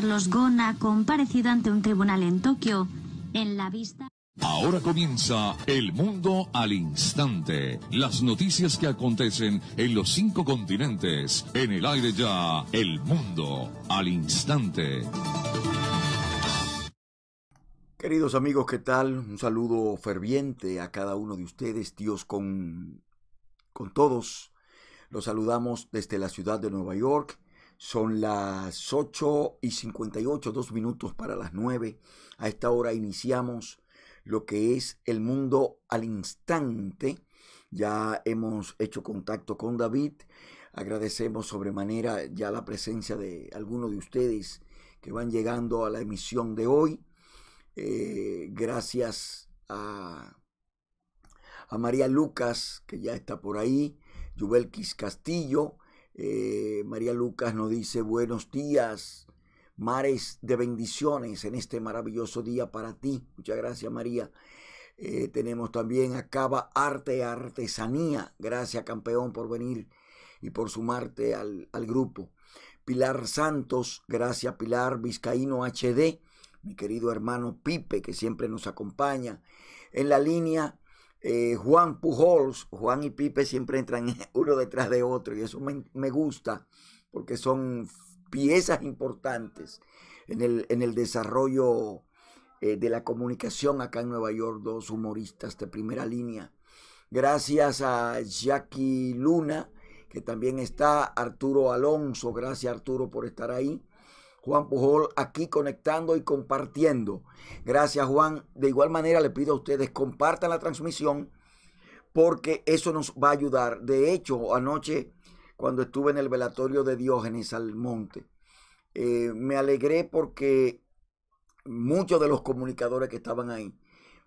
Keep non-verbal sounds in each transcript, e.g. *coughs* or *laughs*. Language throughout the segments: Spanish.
Carlos Gona, comparecido ante un tribunal en Tokio. En la vista. Ahora comienza El Mundo al Instante. Las noticias que acontecen en los cinco continentes. En el aire ya, El Mundo al Instante. Queridos amigos, ¿qué tal? Un saludo ferviente a cada uno de ustedes, Dios con, con todos. Los saludamos desde la ciudad de Nueva York son las 8 y 58, dos minutos para las 9. A esta hora iniciamos lo que es el mundo al instante. Ya hemos hecho contacto con David. Agradecemos sobremanera ya la presencia de algunos de ustedes que van llegando a la emisión de hoy. Eh, gracias a, a María Lucas, que ya está por ahí, Yubelquis Castillo, eh, María Lucas nos dice buenos días, mares de bendiciones en este maravilloso día para ti. Muchas gracias María. Eh, tenemos también Acaba Arte Artesanía. Gracias campeón por venir y por sumarte al, al grupo. Pilar Santos, gracias Pilar Vizcaíno HD, mi querido hermano Pipe que siempre nos acompaña. En la línea eh, Juan Pujols, Juan y Pipe siempre entran *laughs* uno detrás de otro y eso me, gusta porque son piezas importantes en el, en el desarrollo eh, de la comunicación acá en Nueva York, dos humoristas de primera línea. Gracias a Jackie Luna, que también está, Arturo Alonso, gracias Arturo por estar ahí. Juan Pujol aquí conectando y compartiendo. Gracias Juan. De igual manera le pido a ustedes compartan la transmisión porque eso nos va a ayudar. De hecho, anoche cuando estuve en el velatorio de Diógenes al monte, eh, me alegré porque muchos de los comunicadores que estaban ahí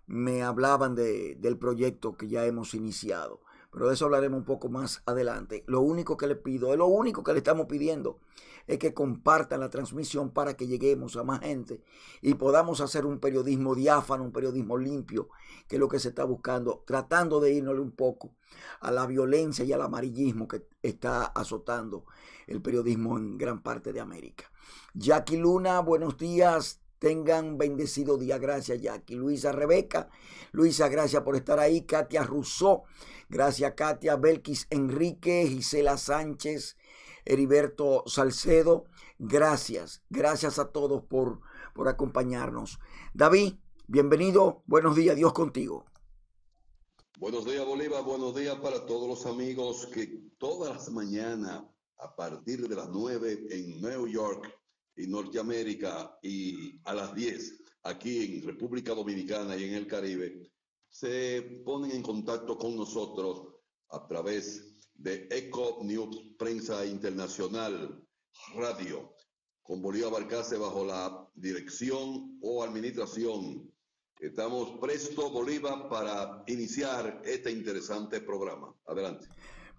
me hablaban de, del proyecto que ya hemos iniciado. Pero de eso hablaremos un poco más adelante. Lo único que le pido, es lo único que le estamos pidiendo, es que compartan la transmisión para que lleguemos a más gente y podamos hacer un periodismo diáfano, un periodismo limpio, que es lo que se está buscando, tratando de irnos un poco a la violencia y al amarillismo que está azotando el periodismo en gran parte de América. Jackie Luna, buenos días. Tengan bendecido día. Gracias, Jackie. Luisa Rebeca. Luisa, gracias por estar ahí. Katia Rousseau. Gracias, Katia. Belkis Enrique. Gisela Sánchez. Heriberto Salcedo. Gracias, gracias a todos por, por acompañarnos. David, bienvenido, buenos días, Dios contigo. Buenos días, Bolívar, buenos días para todos los amigos que todas las mañanas, a partir de las 9 en Nueva York y Norteamérica y a las 10 aquí en República Dominicana y en el Caribe, se ponen en contacto con nosotros a través de Eco News Prensa Internacional Radio, con Bolívar Barcase bajo la dirección o administración. Estamos presto, Bolívar, para iniciar este interesante programa. Adelante.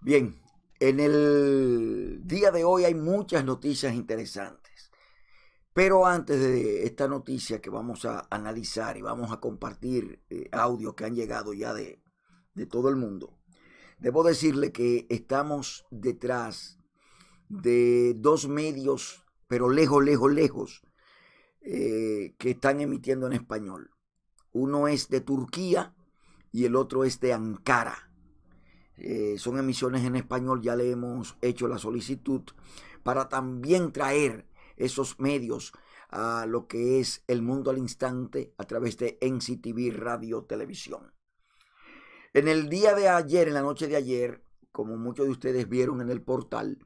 Bien, en el día de hoy hay muchas noticias interesantes. Pero antes de esta noticia que vamos a analizar y vamos a compartir eh, audio que han llegado ya de, de todo el mundo, Debo decirle que estamos detrás de dos medios, pero lejos, lejos, lejos, eh, que están emitiendo en español. Uno es de Turquía y el otro es de Ankara. Eh, son emisiones en español, ya le hemos hecho la solicitud para también traer esos medios a lo que es el mundo al instante a través de NCTV Radio Televisión. En el día de ayer, en la noche de ayer, como muchos de ustedes vieron en el portal,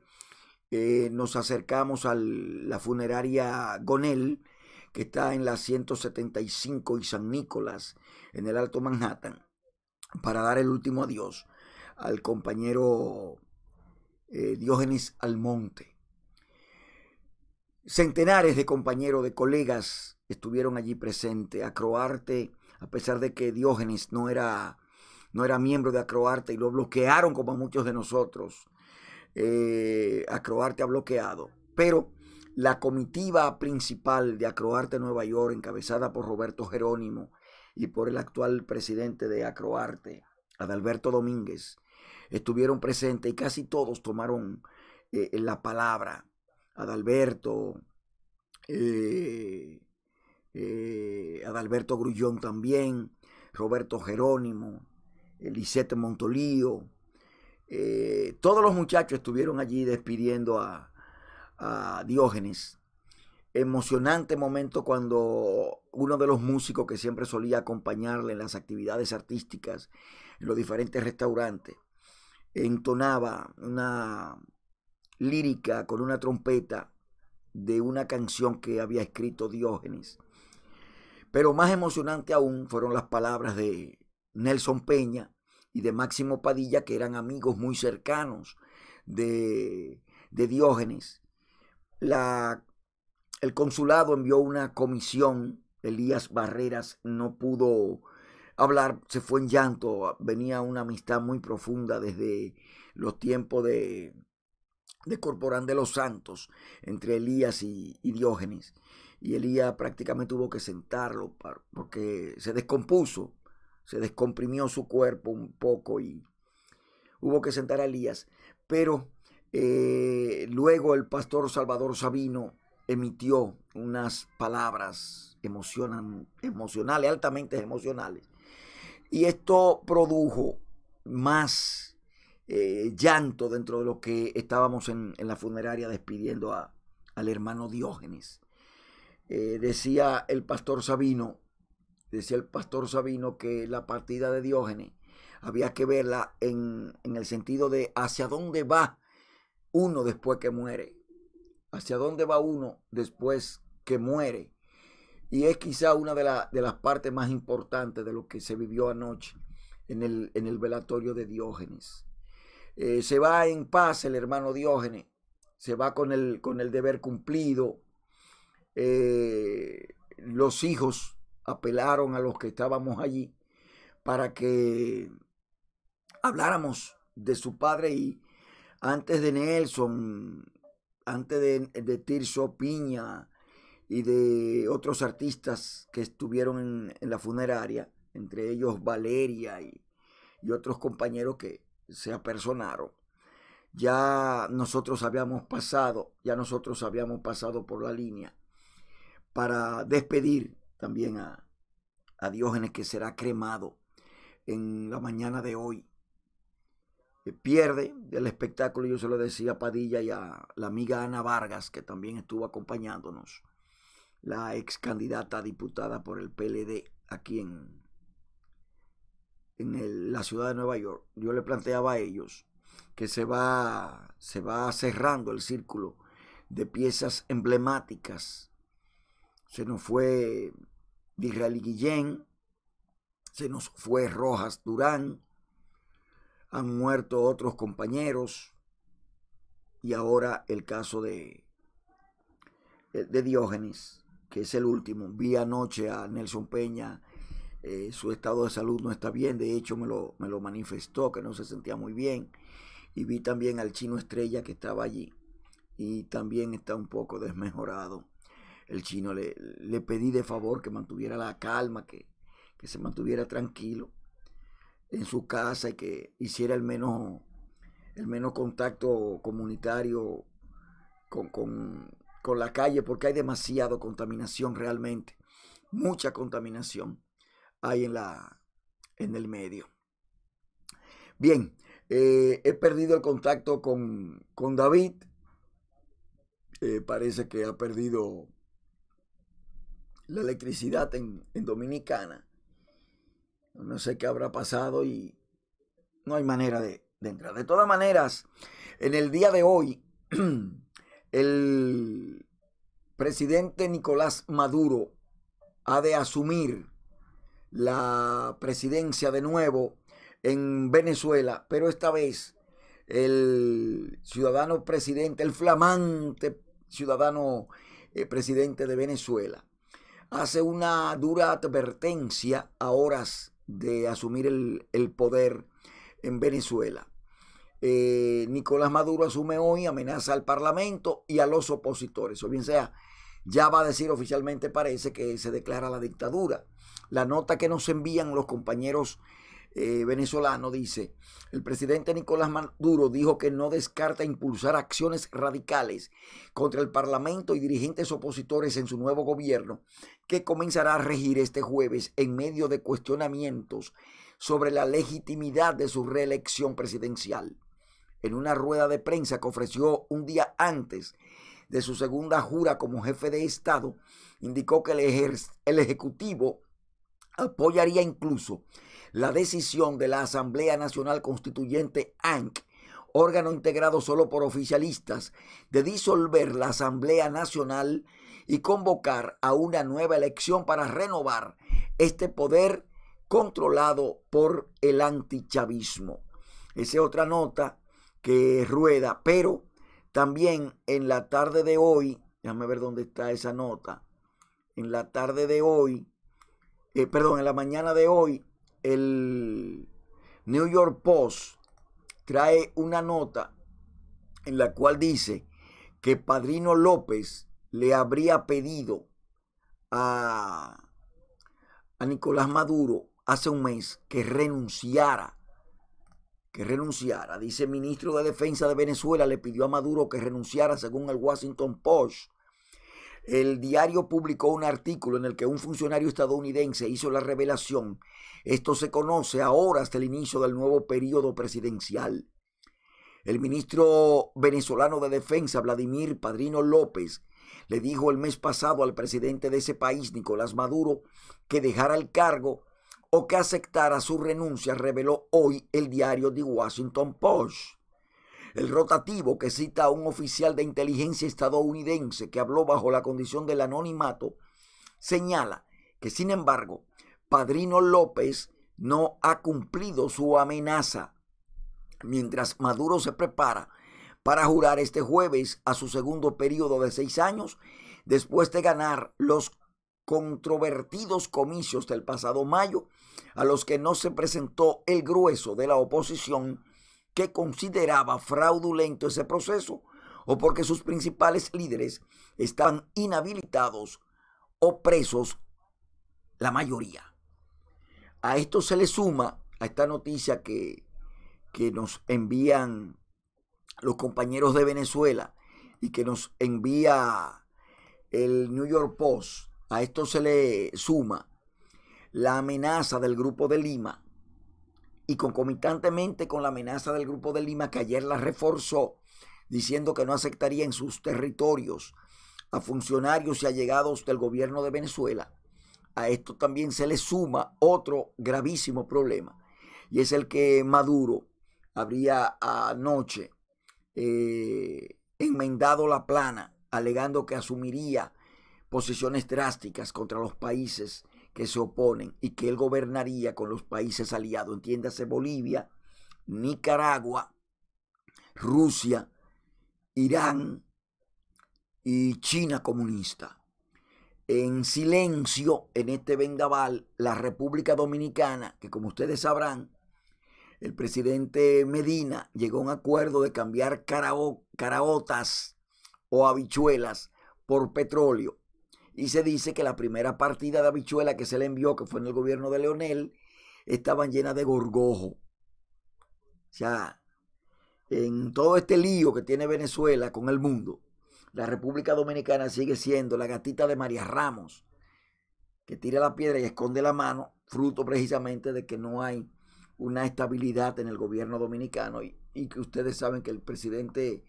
eh, nos acercamos a la funeraria Gonel, que está en la 175 y San Nicolás, en el Alto Manhattan, para dar el último adiós al compañero eh, Diógenes Almonte. Centenares de compañeros, de colegas estuvieron allí presentes. A Croarte, a pesar de que Diógenes no era no era miembro de Acroarte y lo bloquearon como a muchos de nosotros. Eh, Acroarte ha bloqueado. Pero la comitiva principal de Acroarte Nueva York, encabezada por Roberto Jerónimo y por el actual presidente de Acroarte, Adalberto Domínguez, estuvieron presentes y casi todos tomaron eh, la palabra. Adalberto, eh, Adalberto Grullón también, Roberto Jerónimo, Lisette Montolío. Eh, todos los muchachos estuvieron allí despidiendo a, a Diógenes. Emocionante momento cuando uno de los músicos que siempre solía acompañarle en las actividades artísticas, en los diferentes restaurantes, entonaba una lírica con una trompeta de una canción que había escrito Diógenes. Pero más emocionante aún fueron las palabras de Nelson Peña, y de Máximo Padilla, que eran amigos muy cercanos de, de Diógenes. La, el consulado envió una comisión, Elías Barreras no pudo hablar, se fue en llanto, venía una amistad muy profunda desde los tiempos de, de Corporán de los Santos entre Elías y, Diógenes. Y Elías prácticamente tuvo que sentarlo porque se descompuso se descomprimió su cuerpo un poco y hubo que sentar a Elías. Pero eh, luego el pastor Salvador Sabino emitió unas palabras emocionales, altamente emocionales. Y esto produjo más eh, llanto dentro de lo que estábamos en, la funeraria despidiendo al hermano Diógenes. Eh, decía el pastor Sabino, decía el pastor Sabino que la partida de Diógenes había que verla en, el sentido de hacia dónde va uno después que muere, hacia dónde va uno después que muere. Y es quizá una de, las partes más importantes de lo que se vivió anoche en el, velatorio de Diógenes. Eh, se va en paz el hermano Diógenes, se va con el, con el deber cumplido. Eh, los hijos apelaron a los que estábamos allí para que habláramos de su padre y antes de Nelson, antes de, Tirso Piña y de otros artistas que estuvieron en, la funeraria, entre ellos Valeria y, y otros compañeros que se apersonaron ya nosotros habíamos pasado, ya nosotros habíamos pasado por la línea para despedir también a, a Diógenes que será cremado en la mañana de hoy. Eh, pierde del espectáculo, yo se lo decía a Padilla y a la amiga Ana Vargas, que también estuvo acompañándonos, la ex candidata diputada por el PLD aquí en, en la ciudad de Nueva York. Yo le planteaba a ellos que se va, se va cerrando el círculo de piezas emblemáticas. Se nos fue Disraeli Guillén, se nos fue Rojas Durán, han muerto otros compañeros y ahora el caso de, eh, de Diógenes, que es el último. Vi anoche a Nelson Peña, eh, su estado de salud no está bien, de hecho me me lo manifestó, que no se sentía muy bien, y vi también al chino Estrella que estaba allí y también está un poco desmejorado el chino. Le, pedí de favor que mantuviera la calma, que, se mantuviera tranquilo en su casa y que hiciera el menos, el menos contacto comunitario con, la calle, porque hay demasiada contaminación realmente, mucha contaminación hay en, la, en el medio. Bien, eh, he perdido el contacto con, David, eh, parece que ha perdido la electricidad en, Dominicana. No sé qué habrá pasado y no hay manera de, entrar. De todas maneras, en el día de hoy, *clears throat* el presidente Nicolás Maduro ha de asumir la presidencia de nuevo en Venezuela, pero esta vez el ciudadano presidente, el flamante ciudadano eh, presidente de Venezuela, hace una dura advertencia a horas de asumir el, poder en Venezuela. Eh, Nicolás Maduro asume hoy, amenaza al Parlamento y a los opositores. O bien sea, ya va a decir oficialmente, parece que se declara la dictadura. La nota que nos envían los compañeros eh, venezolano dice, el presidente Nicolás Maduro dijo que no descarta impulsar acciones radicales contra el Parlamento y dirigentes opositores en su nuevo gobierno, que comenzará a regir este jueves en medio de cuestionamientos sobre la legitimidad de su reelección presidencial. En una rueda de prensa que ofreció un día antes de su segunda jura como jefe de Estado, indicó que el Ejecutivo apoyaría incluso la decisión de la Asamblea Nacional Constituyente ANC, órgano integrado solo por oficialistas, de disolver la Asamblea Nacional y convocar a una nueva elección para renovar este poder controlado por el antichavismo. Esa es otra nota que rueda, pero también en la tarde de hoy, déjame ver dónde está esa nota, en la tarde de hoy, eh, perdón, en la mañana de hoy, el New York Post trae una nota en la cual dice que Padrino López le habría pedido a, a Nicolás Maduro hace un mes que renunciara que renunciara. Dice el ministro de Defensa de Venezuela le pidió a Maduro que renunciara según el Washington Post el diario publicó un artículo en el que un funcionario estadounidense hizo la revelación. Esto se conoce ahora hasta el inicio del nuevo periodo presidencial. El ministro venezolano de Defensa, Vladimir Padrino López, le dijo el mes pasado al presidente de ese país, Nicolás Maduro, que dejara el cargo o que aceptara su renuncia, reveló hoy el diario The Washington Post. El rotativo que cita a un oficial de inteligencia estadounidense que habló bajo la condición del anonimato señala que, sin embargo, Padrino López no ha cumplido su amenaza mientras Maduro se prepara para jurar este jueves a su segundo periodo de seis años después de ganar los controvertidos comicios del pasado mayo a los que no se presentó el grueso de la oposición que consideraba fraudulento ese proceso o porque sus principales líderes estaban inhabilitados o presos, la mayoría. A esto se le suma a esta noticia que, que nos envían los compañeros de Venezuela y que nos envía el New York Post. A esto se le suma la amenaza del grupo de Lima y concomitantemente con la amenaza del Grupo de Lima que ayer la reforzó, diciendo que no aceptaría en sus territorios a funcionarios y allegados del gobierno de Venezuela, a esto también se le suma otro gravísimo problema, y es el que Maduro habría anoche eh, enmendado la plana, alegando que asumiría posiciones drásticas contra los países que se oponen y que él gobernaría con los países aliados, entiéndase Bolivia, Nicaragua, Rusia, Irán y China comunista. En silencio, en este vendaval, la República Dominicana, que como ustedes sabrán, el presidente Medina llegó a un acuerdo de cambiar caraotas o habichuelas por petróleo y se dice que la primera partida de habichuela que se le envió, que fue en el gobierno de Leonel, estaban llenas de gorgojo. O sea, en todo este lío que tiene Venezuela con el mundo, la República Dominicana sigue siendo la gatita de María Ramos, que tira la piedra y esconde la mano, fruto precisamente de que no hay una estabilidad en el gobierno dominicano y, y que ustedes saben que el presidente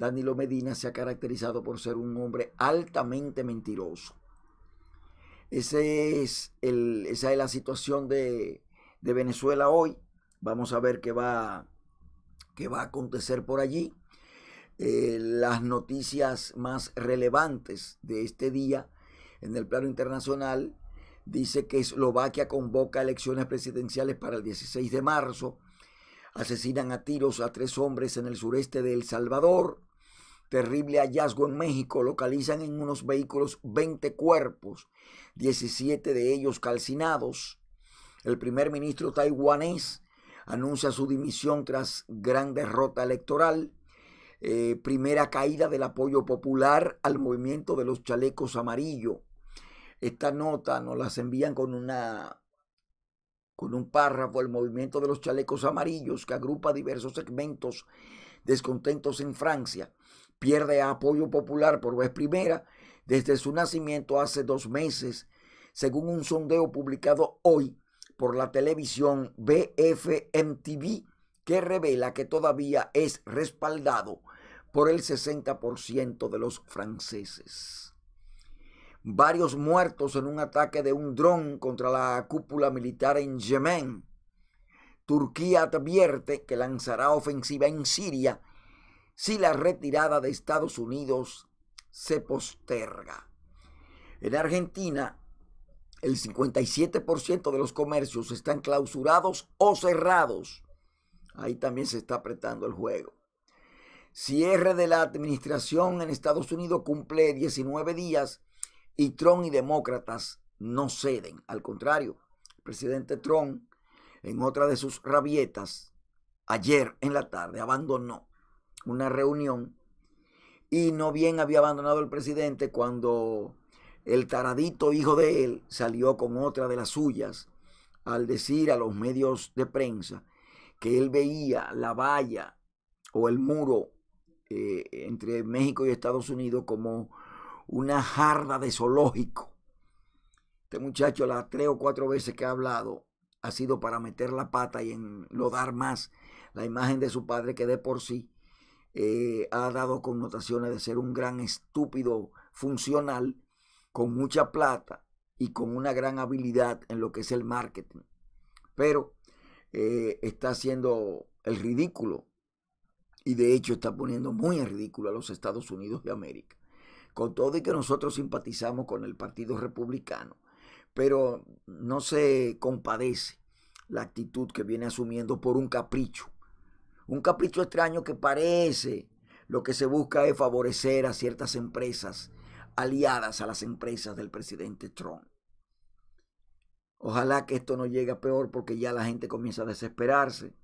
Danilo Medina se ha caracterizado por ser un hombre altamente mentiroso. es esa es la situación de, Venezuela hoy. Vamos a ver qué va, qué va a acontecer por allí. Eh, las noticias más relevantes de este día en el plano internacional dice que Eslovaquia convoca elecciones presidenciales para el 16 de marzo. Asesinan a tiros a tres hombres en el sureste de El Salvador. Terrible hallazgo en México. Localizan en unos vehículos 20 cuerpos, 17 de ellos calcinados. El primer ministro taiwanés anuncia su dimisión tras gran derrota electoral. Eh, primera caída del apoyo popular al movimiento de los chalecos amarillos. Esta nota nos las envían con una con un párrafo el movimiento de los chalecos amarillos que agrupa diversos segmentos descontentos en Francia pierde apoyo popular por vez primera desde su nacimiento hace dos meses, según un sondeo publicado hoy por la televisión BFMTV, que revela que todavía es respaldado por el 60% de los franceses. Varios muertos en un ataque de un dron contra la cúpula militar en Yemen. Turquía advierte que lanzará ofensiva en Siria si la retirada de Estados Unidos se posterga. En Argentina, el 57% de los comercios están clausurados o cerrados. Ahí también se está apretando el juego. Cierre de la administración en Estados Unidos cumple 19 días y Trump y demócratas no ceden. Al contrario, el presidente Trump, en otra de sus rabietas, ayer en la tarde, abandonó una reunión y no bien había abandonado el presidente cuando el taradito hijo de él salió con otra de las suyas al decir a los medios de prensa que él veía la valla o el muro eh, entre México y Estados Unidos como una jarda de zoológico. Este muchacho las tres o cuatro veces que ha hablado ha sido para meter la pata y enlodar más la imagen de su padre que de por sí eh, ha dado connotaciones de ser un gran estúpido funcional con mucha plata y con una gran habilidad en lo que es el marketing. Pero eh, está haciendo el ridículo y de hecho está poniendo muy en ridículo a los Estados Unidos de América. Con todo y que nosotros simpatizamos con el Partido Republicano, pero no se compadece la actitud que viene asumiendo por un capricho un capricho extraño que parece lo que se busca es favorecer a ciertas empresas aliadas a las empresas del presidente Trump. Ojalá que esto no llegue a peor porque ya la gente comienza a desesperarse,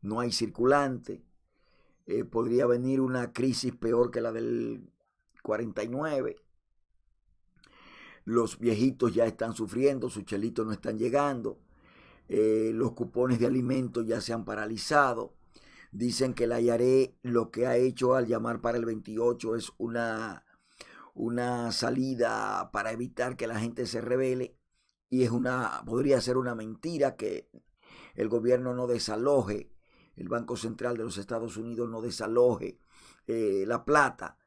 no hay circulante, eh, podría venir una crisis peor que la del 49. Los viejitos ya están sufriendo, sus chelitos no están llegando, eh, los cupones de alimentos ya se han paralizado, Dicen que la Yaré lo que ha hecho al llamar para el 28 es una, una salida para evitar que la gente se revele y es una, podría ser una mentira que el gobierno no desaloje, el Banco Central de los Estados Unidos no desaloje eh, la plata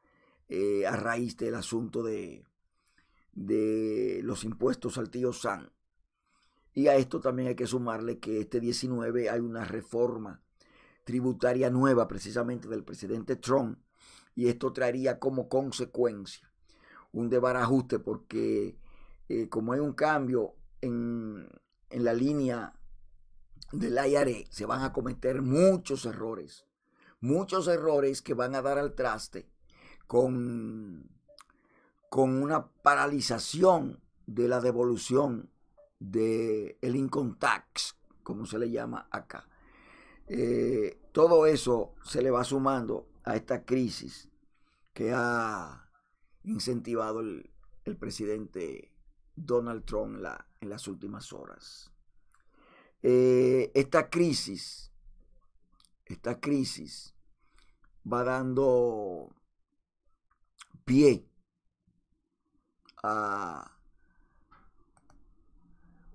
eh, a raíz del asunto de, de los impuestos al tío San. Y a esto también hay que sumarle que este 19 hay una reforma tributaria nueva precisamente del presidente Trump y esto traería como consecuencia un debarajuste porque eh, como hay un cambio en, la línea del IRE, se van a cometer muchos errores, muchos errores que van a dar al traste con, con una paralización de la devolución del el income tax, como se le llama acá. Eh, todo eso se le va sumando a esta crisis que ha incentivado el, presidente Donald Trump en las últimas horas. Eh, esta crisis, esta crisis va dando pie a,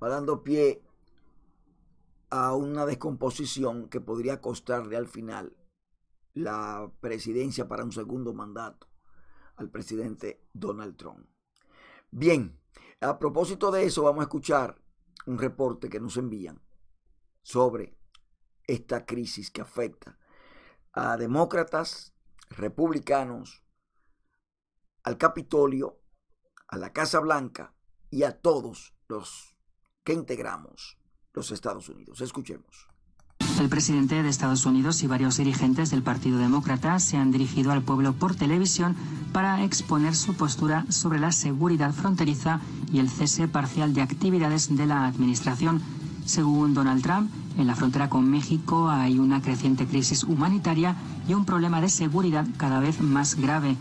va dando pie a una descomposición que podría costarle al final la presidencia para un segundo mandato al presidente Donald Trump. Bien, a propósito de eso vamos a escuchar un reporte que nos envían sobre esta crisis que afecta a demócratas, republicanos, al Capitolio, a la Casa Blanca y a todos los que integramos Estados Unidos. Escuchemos. El presidente de Estados Unidos y varios dirigentes del Partido Demócrata se han dirigido al pueblo por televisión para exponer su postura sobre la seguridad fronteriza y el cese parcial de actividades de la Administración. Según Donald Trump, en la frontera con México hay una creciente crisis humanitaria y un problema de seguridad cada vez más grave.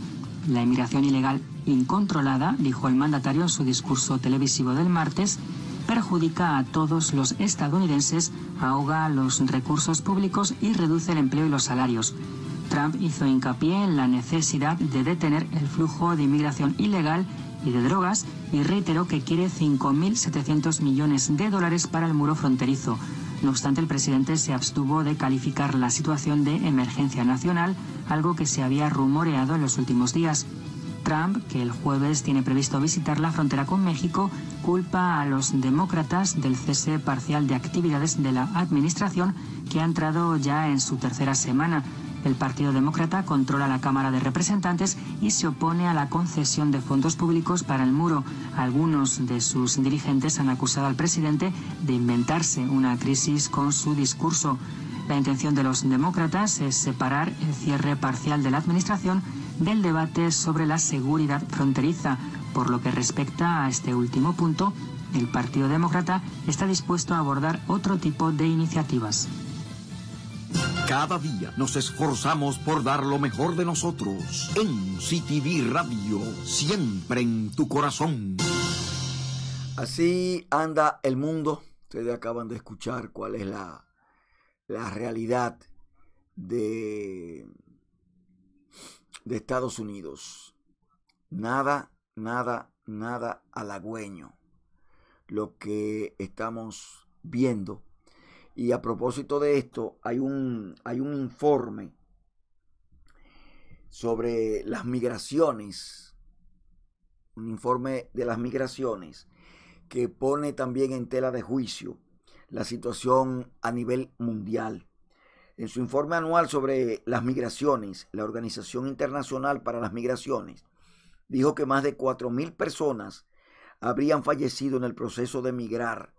La inmigración ilegal incontrolada, dijo el mandatario en su discurso televisivo del martes, perjudica a todos los estadounidenses, ahoga los recursos públicos y reduce el empleo y los salarios. Trump hizo hincapié en la necesidad de detener el flujo de inmigración ilegal y de drogas y reiteró que quiere 5.700 millones de dólares para el muro fronterizo. No obstante, el presidente se abstuvo de calificar la situación de emergencia nacional, algo que se había rumoreado en los últimos días. Trump, que el jueves tiene previsto visitar la frontera con México, culpa a los demócratas del cese parcial de actividades de la administración que ha entrado ya en su tercera semana. El Partido Demócrata controla la Cámara de Representantes y se opone a la concesión de fondos públicos para el muro. Algunos de sus dirigentes han acusado al presidente de inventarse una crisis con su discurso. La intención de los demócratas es separar el cierre parcial de la administración del debate sobre la seguridad fronteriza. Por lo que respecta a este último punto, el Partido Demócrata está dispuesto a abordar otro tipo de iniciativas. Cada día nos esforzamos por dar lo mejor de nosotros. En CTV Radio, siempre en tu corazón. Así anda el mundo. Ustedes acaban de escuchar cuál es la, la realidad de de Estados Unidos. Nada, nada, nada halagüeño lo que estamos viendo. Y a propósito de esto, hay un, hay un informe sobre las migraciones, un informe de las migraciones que pone también en tela de juicio la situación a nivel mundial. En su informe anual sobre las migraciones, la Organización Internacional para las Migraciones dijo que más de 4.000 personas habrían fallecido en el proceso de migrar.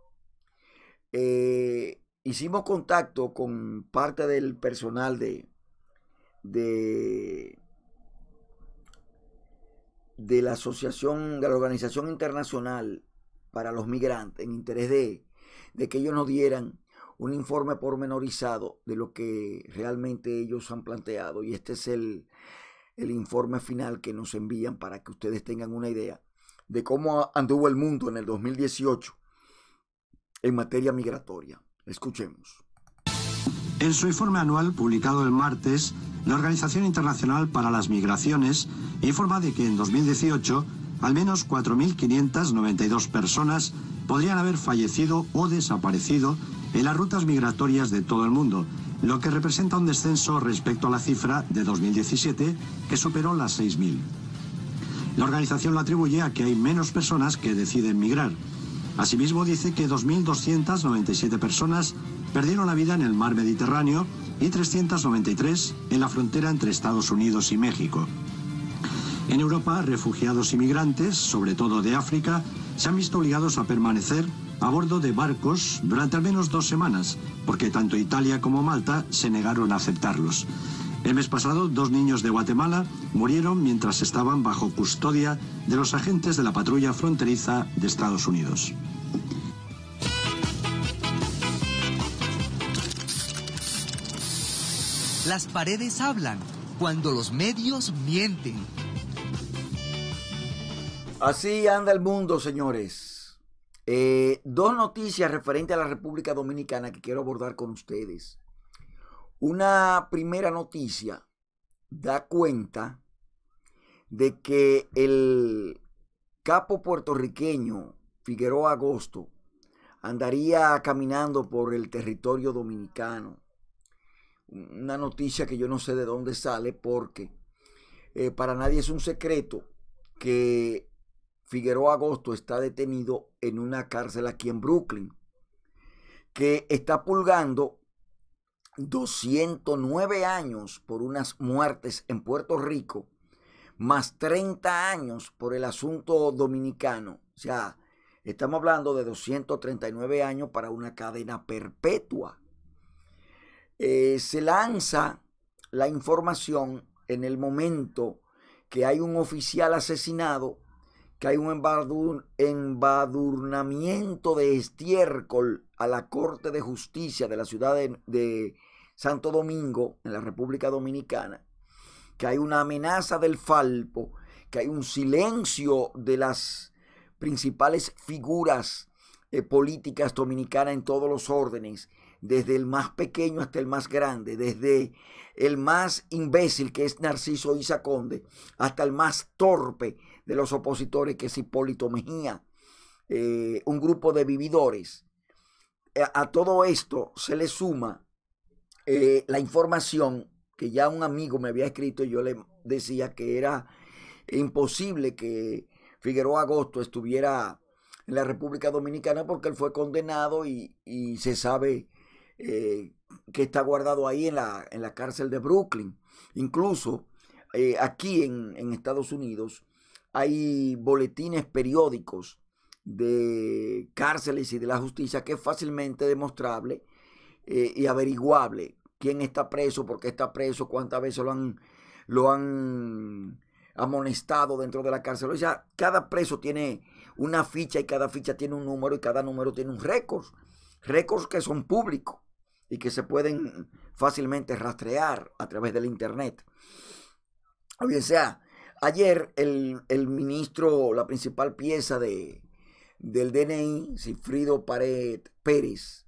Eh, hicimos contacto con parte del personal de, la Asociación, de la Organización Internacional para los Migrantes, en interés de, de que ellos nos dieran un informe pormenorizado de lo que realmente ellos han planteado y este es el, informe final que nos envían para que ustedes tengan una idea de cómo anduvo el mundo en el 2018 en materia migratoria. Escuchemos. En su informe anual publicado el martes, la Organización Internacional para las Migraciones informa de que en 2018 al menos 4.592 personas podrían haber fallecido o desaparecido en las rutas migratorias de todo el mundo, lo que representa un descenso respecto a la cifra de 2017, que superó las 6.000. La organización lo atribuye a que hay menos personas que deciden migrar. Asimismo, dice que 2.297 personas perdieron la vida en el mar Mediterráneo y 393 en la frontera entre Estados Unidos y México. En Europa, refugiados y migrantes, sobre todo de África, se han visto obligados a permanecer a bordo de barcos durante al menos dos semanas, porque tanto Italia como Malta se negaron a aceptarlos. El mes pasado, dos niños de Guatemala murieron mientras estaban bajo custodia de los agentes de la patrulla fronteriza de Estados Unidos. Las paredes hablan cuando los medios mienten. Así anda el mundo, señores. Eh, dos noticias referentes a la República Dominicana que quiero abordar con ustedes. Una primera noticia da cuenta de que el capo puertorriqueño Figueroa Agosto andaría caminando por el territorio dominicano. Una noticia que yo no sé de dónde sale porque eh, para nadie es un secreto que Figueroa Agosto está detenido en una cárcel aquí en Brooklyn, que está pulgando 209 años por unas muertes en Puerto Rico, más 30 años por el asunto dominicano. O sea, estamos hablando de 239 años para una cadena perpetua. Eh, se lanza la información en el momento que hay un oficial asesinado que hay un embadurnamiento de estiércol a la Corte de Justicia de la ciudad de, Santo Domingo, en la República Dominicana, que hay una amenaza del falpo, que hay un silencio de las principales figuras eh, políticas dominicanas en todos los órdenes, desde el más pequeño hasta el más grande, desde el más imbécil que es Narciso Isa Conde, hasta el más torpe de los opositores que es Hipólito Mejía, eh, un grupo de vividores. Eh, a, todo esto se le suma eh, la información que ya un amigo me había escrito y yo le decía que era imposible que Figueroa Agosto estuviera en la República Dominicana porque él fue condenado y, se sabe que está guardado ahí en la, cárcel de Brooklyn. Incluso eh, aquí en, Estados Unidos hay boletines periódicos de cárceles y de la justicia que es fácilmente demostrable eh, y averiguable quién está preso, por qué está preso, cuántas veces lo han, lo han amonestado dentro de la cárcel. O sea, cada preso tiene una ficha y cada ficha tiene un número y cada número tiene un récord. Récords que son públicos y que se pueden fácilmente rastrear a través del Internet. O bien sea, ayer el, ministro, la principal pieza de, del DNI, Cifrido Pared Pérez,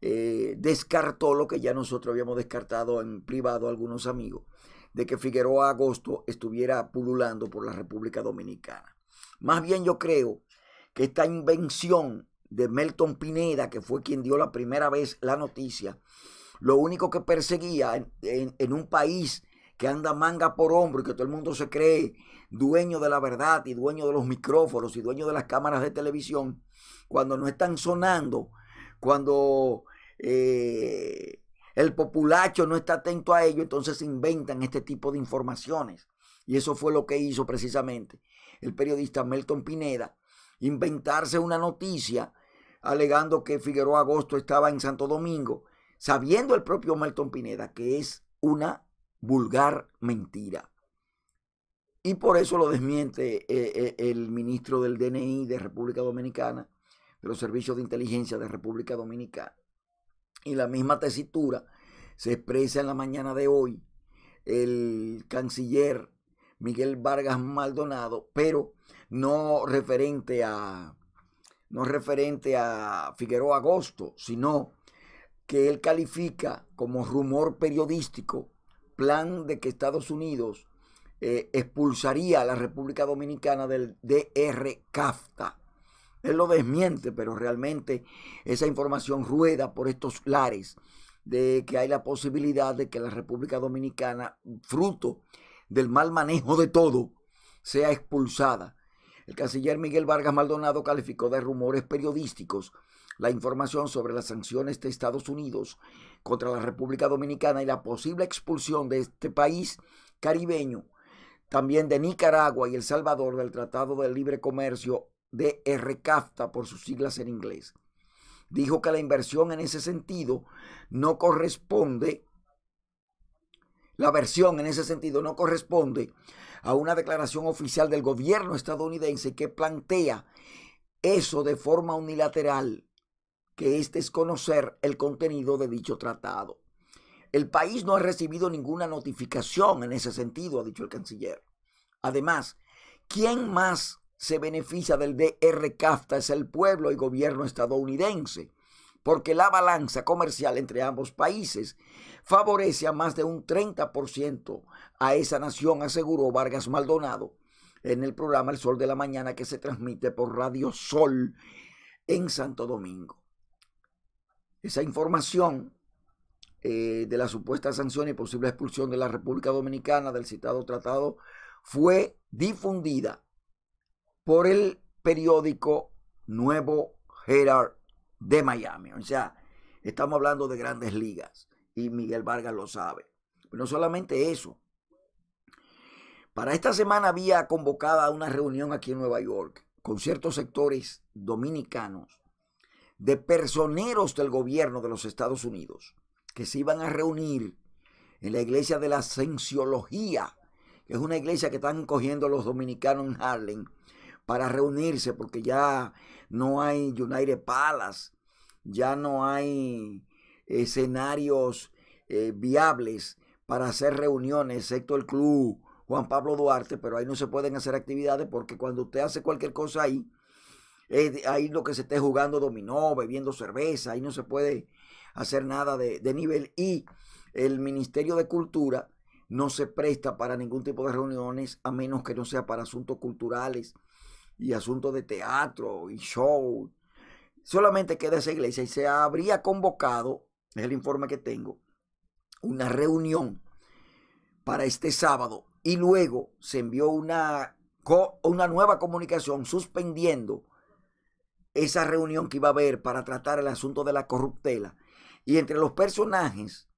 eh, descartó lo que ya nosotros habíamos descartado en privado algunos amigos, de que Figueroa Agosto estuviera pululando por la República Dominicana. Más bien yo creo que esta invención de Melton Pineda, que fue quien dio la primera vez la noticia, lo único que perseguía en, un país que anda manga por hombro y que todo el mundo se cree dueño de la verdad y dueño de los micrófonos y dueño de las cámaras de televisión, cuando no están sonando, cuando eh, el populacho no está atento a ello, entonces se inventan este tipo de informaciones. Y eso fue lo que hizo precisamente el periodista Melton Pineda, inventarse una noticia alegando que Figueroa Agosto estaba en Santo Domingo, sabiendo el propio Melton Pineda que es una vulgar mentira. Y por eso lo desmiente eh, eh, el ministro del DNI de República Dominicana, de los servicios de inteligencia de República Dominicana. Y la misma tesitura se expresa en la mañana de hoy el canciller Miguel Vargas Maldonado, pero no referente a, no referente a Figueroa Agosto, sino que él califica como rumor periodístico plan de que Estados Unidos eh, expulsaría a la República Dominicana del DR CAFTA. Él lo desmiente, pero realmente esa información rueda por estos lares de que hay la posibilidad de que la República Dominicana, fruto del mal manejo de todo, sea expulsada el canciller Miguel Vargas Maldonado calificó de rumores periodísticos la información sobre las sanciones de Estados Unidos contra la República Dominicana y la posible expulsión de este país caribeño, también de Nicaragua y El Salvador del Tratado de Libre Comercio de RCAFTA por sus siglas en inglés. Dijo que la inversión en ese sentido no corresponde la versión en ese sentido no corresponde a una declaración oficial del gobierno estadounidense que plantea eso de forma unilateral, que es conocer el contenido de dicho tratado. El país no ha recibido ninguna notificación en ese sentido, ha dicho el canciller. Además, ¿quién más se beneficia del DRCAFTA es el pueblo y gobierno estadounidense? Porque la balanza comercial entre ambos países favorece a más de un 30% a esa nación, aseguró Vargas Maldonado en el programa El Sol de la Mañana que se transmite por Radio Sol en Santo Domingo. Esa información eh, de la supuesta sanción y posible expulsión de la República Dominicana del citado tratado fue difundida por el periódico Nuevo Herald de Miami. O sea, estamos hablando de grandes ligas y Miguel Vargas lo sabe. Pero no solamente eso. Para esta semana había convocada una reunión aquí en Nueva York con ciertos sectores dominicanos de personeros del gobierno de los Estados Unidos que se iban a reunir en la iglesia de la sensiología. que es una iglesia que están cogiendo los dominicanos en Harlem para reunirse porque ya no hay United Palace, ya no hay escenarios eh, viables para hacer reuniones, excepto el club Juan Pablo Duarte, pero ahí no se pueden hacer actividades porque cuando usted hace cualquier cosa ahí, eh, ahí lo que se esté jugando dominó, bebiendo cerveza, ahí no se puede hacer nada de, de nivel. Y el Ministerio de Cultura no se presta para ningún tipo de reuniones a menos que no sea para asuntos culturales y asuntos de teatro y show. Solamente queda esa iglesia y se habría convocado es el informe que tengo, una reunión para este sábado y luego se envió una, una nueva comunicación suspendiendo esa reunión que iba a haber para tratar el asunto de la corruptela. Y entre los personajes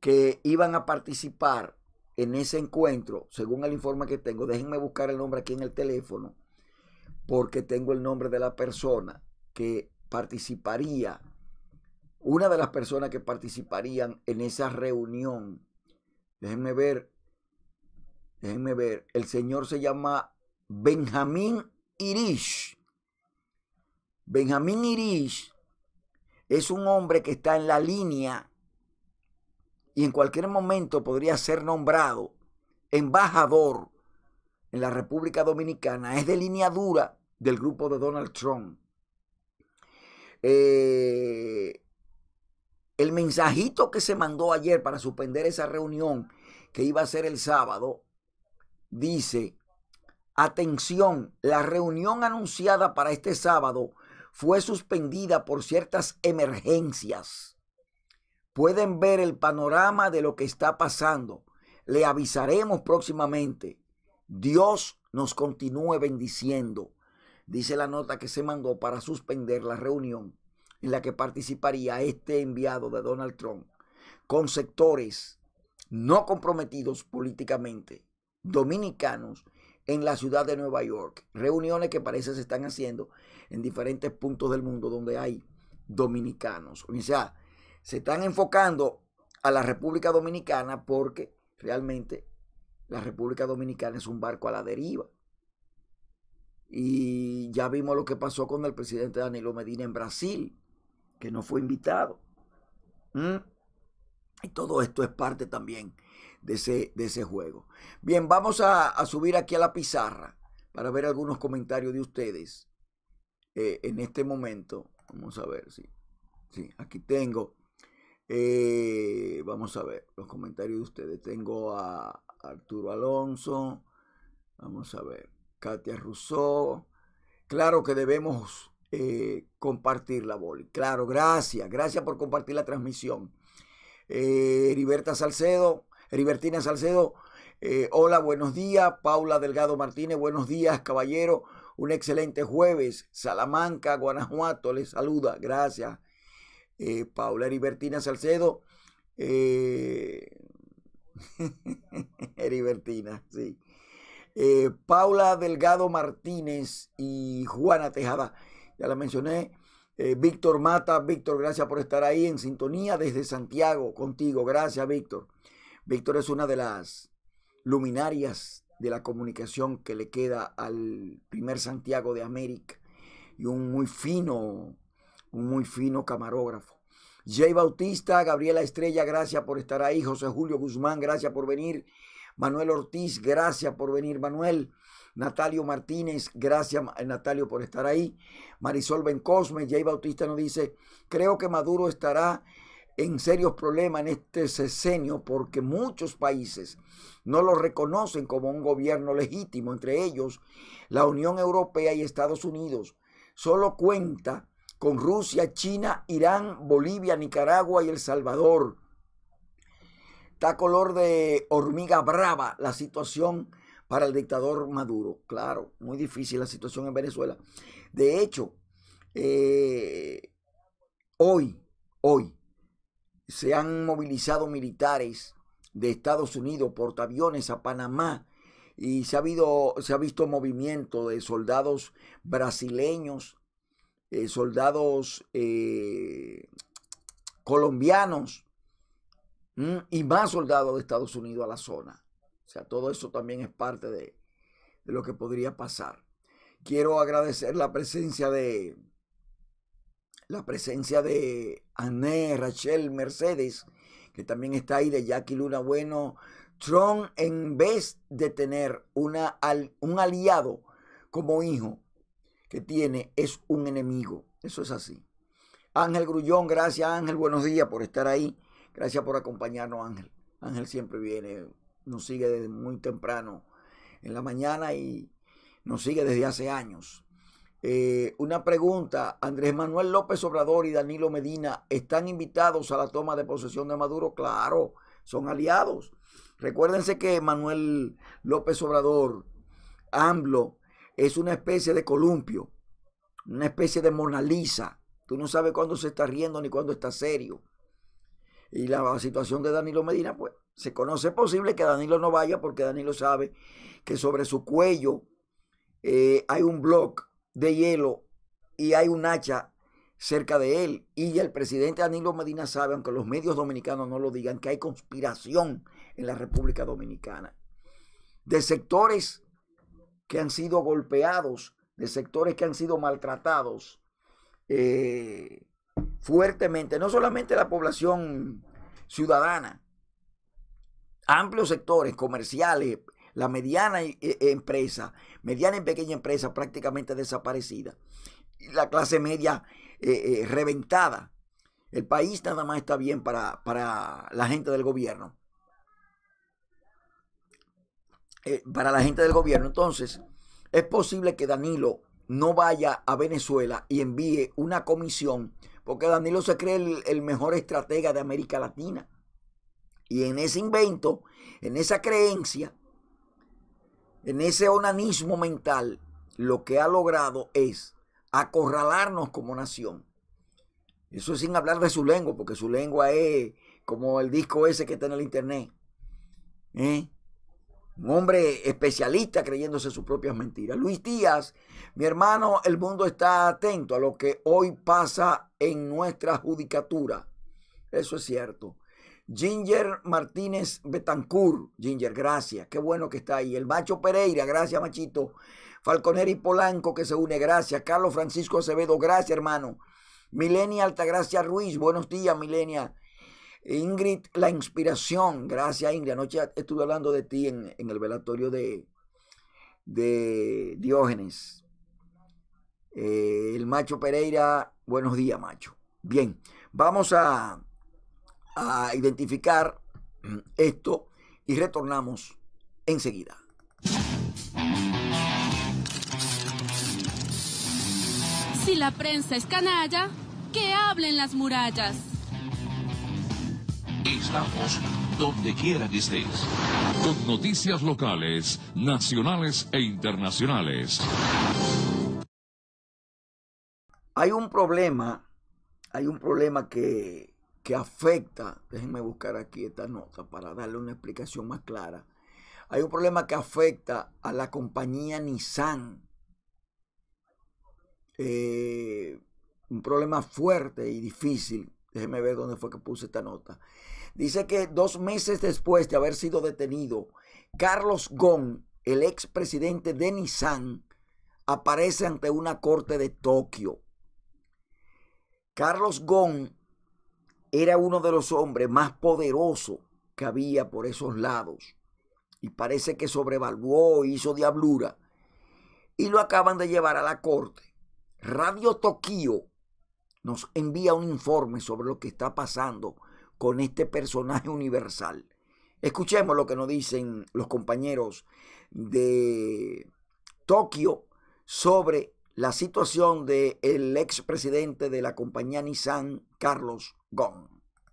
que iban a participar en ese encuentro, según el informe que tengo, déjenme buscar el nombre aquí en el teléfono, porque tengo el nombre de la persona que participaría una de las personas que participarían en esa reunión, déjenme ver, déjenme ver, el señor se llama Benjamín Irish. Benjamín Irish es un hombre que está en la línea y en cualquier momento podría ser nombrado embajador en la República Dominicana. Es de línea dura del grupo de Donald Trump. Eh, el mensajito que se mandó ayer para suspender esa reunión que iba a ser el sábado, dice, atención, la reunión anunciada para este sábado fue suspendida por ciertas emergencias. Pueden ver el panorama de lo que está pasando. Le avisaremos próximamente. Dios nos continúe bendiciendo, dice la nota que se mandó para suspender la reunión en la que participaría este enviado de Donald Trump con sectores no comprometidos políticamente, dominicanos, en la ciudad de Nueva York. Reuniones que parece se están haciendo en diferentes puntos del mundo donde hay dominicanos. O sea, se están enfocando a la República Dominicana porque realmente la República Dominicana es un barco a la deriva. Y ya vimos lo que pasó con el presidente Danilo Medina en Brasil que no fue invitado. Y todo esto es parte también de ese, de ese juego. Bien, vamos a, subir aquí a la pizarra para ver algunos comentarios de ustedes eh, en este momento. Vamos a ver si. aquí tengo. Eh, vamos a ver los comentarios de ustedes. Tengo a Arturo Alonso. Vamos a ver. Katia Rousseau. Claro que debemos eh, compartir la boli. Claro, gracias, gracias por compartir la transmisión. Eh, Salcedo, Heribertina Salcedo, eh, hola, buenos días. Paula Delgado Martínez, buenos días, caballero. Un excelente jueves. Salamanca, Guanajuato, les saluda. Gracias. Eh, Paula Heribertina Salcedo. *laughs* Heribertina, sí. Paula Delgado Martínez y Juana Tejada ya la mencioné. Eh, Víctor Mata, Víctor, gracias por estar ahí en sintonía desde Santiago contigo. Gracias, Víctor. Víctor es una de las luminarias de la comunicación que le queda al primer Santiago de América y un muy fino, un muy fino camarógrafo. Jay Bautista, Gabriela Estrella, gracias por estar ahí. José Julio Guzmán, gracias por venir. Manuel Ortiz, gracias por venir, Manuel. Natalio Martínez, gracias eh, Natalio por estar ahí. Marisol Bencosme, Jay Bautista nos dice, creo que Maduro estará en serios problemas en este sesenio porque muchos países no lo reconocen como un gobierno legítimo, entre ellos la Unión Europea y Estados Unidos. Solo cuenta con Rusia, China, Irán, Bolivia, Nicaragua y El Salvador. Está color de hormiga brava la situación para el dictador Maduro. Claro, muy difícil la situación en Venezuela. De hecho, eh, hoy, hoy, se han movilizado militares de Estados Unidos, portaaviones a Panamá, y se ha, habido, se ha visto movimiento de soldados brasileños, eh, soldados eh, colombianos y más soldados de Estados Unidos a la zona. O sea, todo eso también es parte de, lo que podría pasar. Quiero agradecer la presencia de la presencia de Ané, Rachel, Mercedes, que también está ahí, de Jackie Luna Bueno. Trump, en vez de tener una, un aliado como hijo que tiene, es un enemigo. Eso es así. Ángel Grullón, gracias Ángel, buenos días por estar ahí. Gracias por acompañarnos Ángel. Ángel siempre viene nos sigue desde muy temprano en la mañana y nos sigue desde hace años. Eh, una pregunta, Andrés Manuel López Obrador y Danilo Medina, ¿están invitados a la toma de posesión de Maduro? Claro, son aliados. Recuérdense que Manuel López Obrador, AMLO, es una especie de columpio, una especie de Mona Lisa. Tú no sabes cuándo se está riendo ni cuándo está serio. Y la situación de Danilo Medina, pues, se conoce posible que Danilo no vaya porque Danilo sabe que sobre su cuello eh, hay un bloque de hielo y hay un hacha cerca de él. Y el presidente Danilo Medina sabe, aunque los medios dominicanos no lo digan, que hay conspiración en la República Dominicana. De sectores que han sido golpeados, de sectores que han sido maltratados eh, fuertemente, no solamente la población ciudadana, amplios sectores comerciales, la mediana eh, eh, empresa, mediana y pequeña empresa prácticamente desaparecida, la clase media eh, reventada. El país nada más está bien para, la gente del gobierno. para la gente del gobierno. Entonces, es posible que Danilo no vaya a Venezuela y envíe una comisión, porque Danilo se cree el mejor estratega de América Latina. Y en ese invento, en esa creencia, en ese onanismo mental, lo que ha logrado es acorralarnos como nación. Eso sin hablar de su lengua, porque su lengua es como el disco ese que está en el internet. ¿eh? Un hombre especialista creyéndose sus propias mentiras. Luis Díaz, mi hermano, el mundo está atento a lo que hoy pasa en nuestra judicatura. Eso es cierto. Ginger Martínez Betancourt. Ginger, gracias. Qué bueno que está ahí. El Macho Pereira, gracias, Machito. y Polanco, que se une, gracias. Carlos Francisco Acevedo, gracias, hermano. Milenia Altagracia Ruiz, buenos días, Milenia. Ingrid La Inspiración, gracias, Ingrid. Anoche estuve hablando de ti en, el velatorio de, de Diógenes. Eh, el Macho Pereira, buenos días, Macho. Bien, vamos a a identificar mm, esto y retornamos enseguida. Si la prensa es canalla, que hablen las murallas. Estamos donde quiera que estés. Con noticias locales, nacionales e internacionales. Hay un problema, hay un problema que que afecta, déjenme buscar aquí esta nota para darle una explicación más clara. Hay un problema que afecta a la compañía Nissan. Eh, un problema fuerte y difícil. Déjenme ver dónde fue que puse esta nota. Dice que dos meses después de haber sido detenido, Carlos Gón, el expresidente de Nissan, aparece ante una corte de Tokio. Carlos Gón era uno de los hombres más poderosos que había por esos lados. Y parece que sobrevaluó, hizo diablura. Y lo acaban de llevar a la corte. Radio Tokio nos envía un informe sobre lo que está pasando con este personaje universal. Escuchemos lo que nos dicen los compañeros de Tokio sobre la situación del ex expresidente de la compañía Nissan, Carlos Ghosn.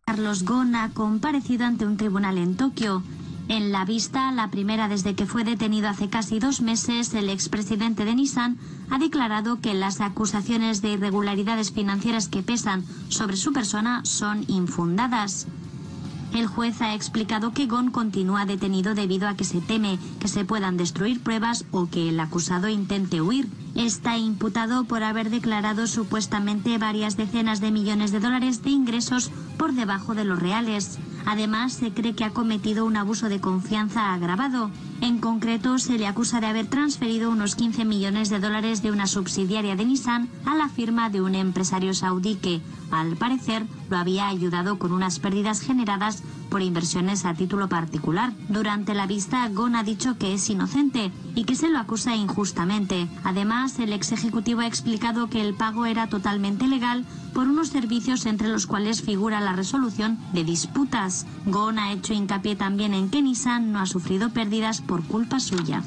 Carlos Ghosn ha comparecido ante un tribunal en Tokio. En la vista, la primera desde que fue detenido hace casi dos meses, el expresidente de Nissan ha declarado que las acusaciones de irregularidades financieras que pesan sobre su persona son infundadas. El juez ha explicado que Gon continúa detenido debido a que se teme que se puedan destruir pruebas o que el acusado intente huir está imputado por haber declarado supuestamente varias decenas de millones de dólares de ingresos por debajo de los reales. Además, se cree que ha cometido un abuso de confianza agravado. En concreto, se le acusa de haber transferido unos 15 millones de dólares de una subsidiaria de Nissan a la firma de un empresario saudí que, al parecer, lo había ayudado con unas pérdidas generadas por inversiones a título particular. Durante la vista, Gon ha dicho que es inocente y que se lo acusa injustamente. Además, el ex ejecutivo ha explicado que el pago era totalmente legal por unos servicios entre los cuales figura la resolución de disputas. Gon ha hecho hincapié también en que Nissan no ha sufrido pérdidas por culpa suya.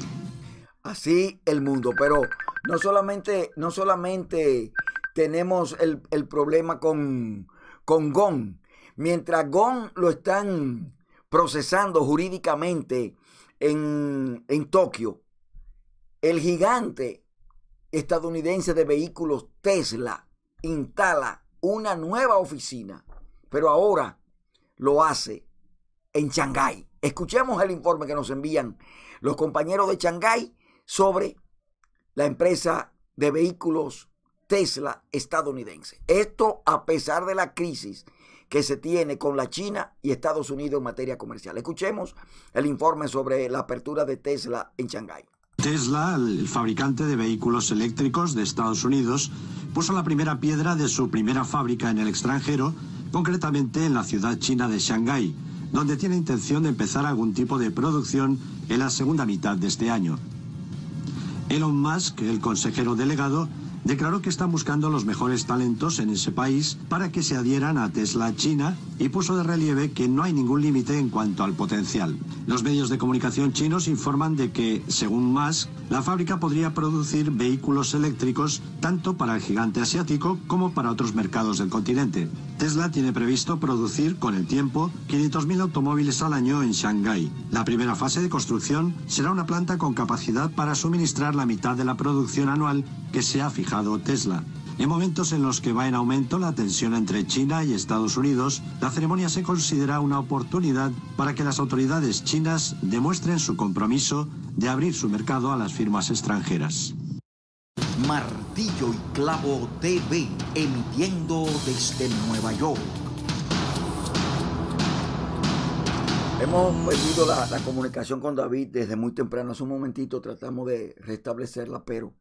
Así el mundo, pero no solamente, no solamente tenemos el, problema con, con Gon, Mientras Gon lo están procesando jurídicamente en, en Tokio, el gigante estadounidense de vehículos Tesla instala una nueva oficina, pero ahora lo hace en Shanghái. Escuchemos el informe que nos envían los compañeros de Shanghái sobre la empresa de vehículos Tesla estadounidense. Esto a pesar de la crisis que se tiene con la China y Estados Unidos en materia comercial. Escuchemos el informe sobre la apertura de Tesla en Shanghái. Tesla, el fabricante de vehículos eléctricos de Estados Unidos, puso la primera piedra de su primera fábrica en el extranjero, concretamente en la ciudad china de Shanghái, donde tiene intención de empezar algún tipo de producción en la segunda mitad de este año. Elon Musk, el consejero delegado, declaró que están buscando los mejores talentos en ese país para que se adhieran a Tesla China y puso de relieve que no hay ningún límite en cuanto al potencial. Los medios de comunicación chinos informan de que, según Musk, la fábrica podría producir vehículos eléctricos tanto para el gigante asiático como para otros mercados del continente. Tesla tiene previsto producir con el tiempo 500.000 automóviles al año en Shanghái. La primera fase de construcción será una planta con capacidad para suministrar la mitad de la producción anual que se ha fijado Tesla. En momentos en los que va en aumento la tensión entre China y Estados Unidos, la ceremonia se considera una oportunidad para que las autoridades chinas demuestren su compromiso de abrir su mercado a las firmas extranjeras. Martillo y Clavo TV, emitiendo desde Nueva York. Hemos perdido la comunicación con David desde muy temprano. Hace un momentito tratamos de restablecerla, pero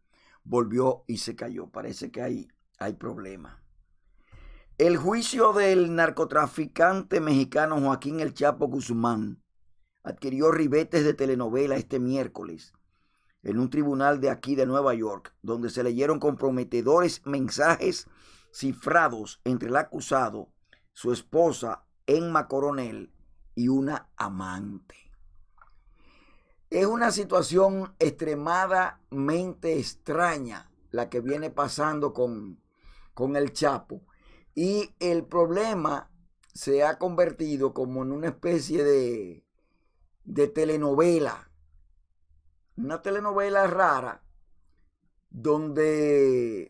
volvió y se cayó. Parece que hay, hay problema. El juicio del narcotraficante mexicano Joaquín El Chapo Guzmán adquirió ribetes de telenovela este miércoles en un tribunal de aquí de Nueva York, donde se leyeron comprometedores mensajes cifrados entre el acusado, su esposa Emma Coronel y una amante. Es una situación extremadamente extraña la que viene pasando con, el Chapo. Y el problema se ha convertido como en una especie de, telenovela. Una telenovela rara donde,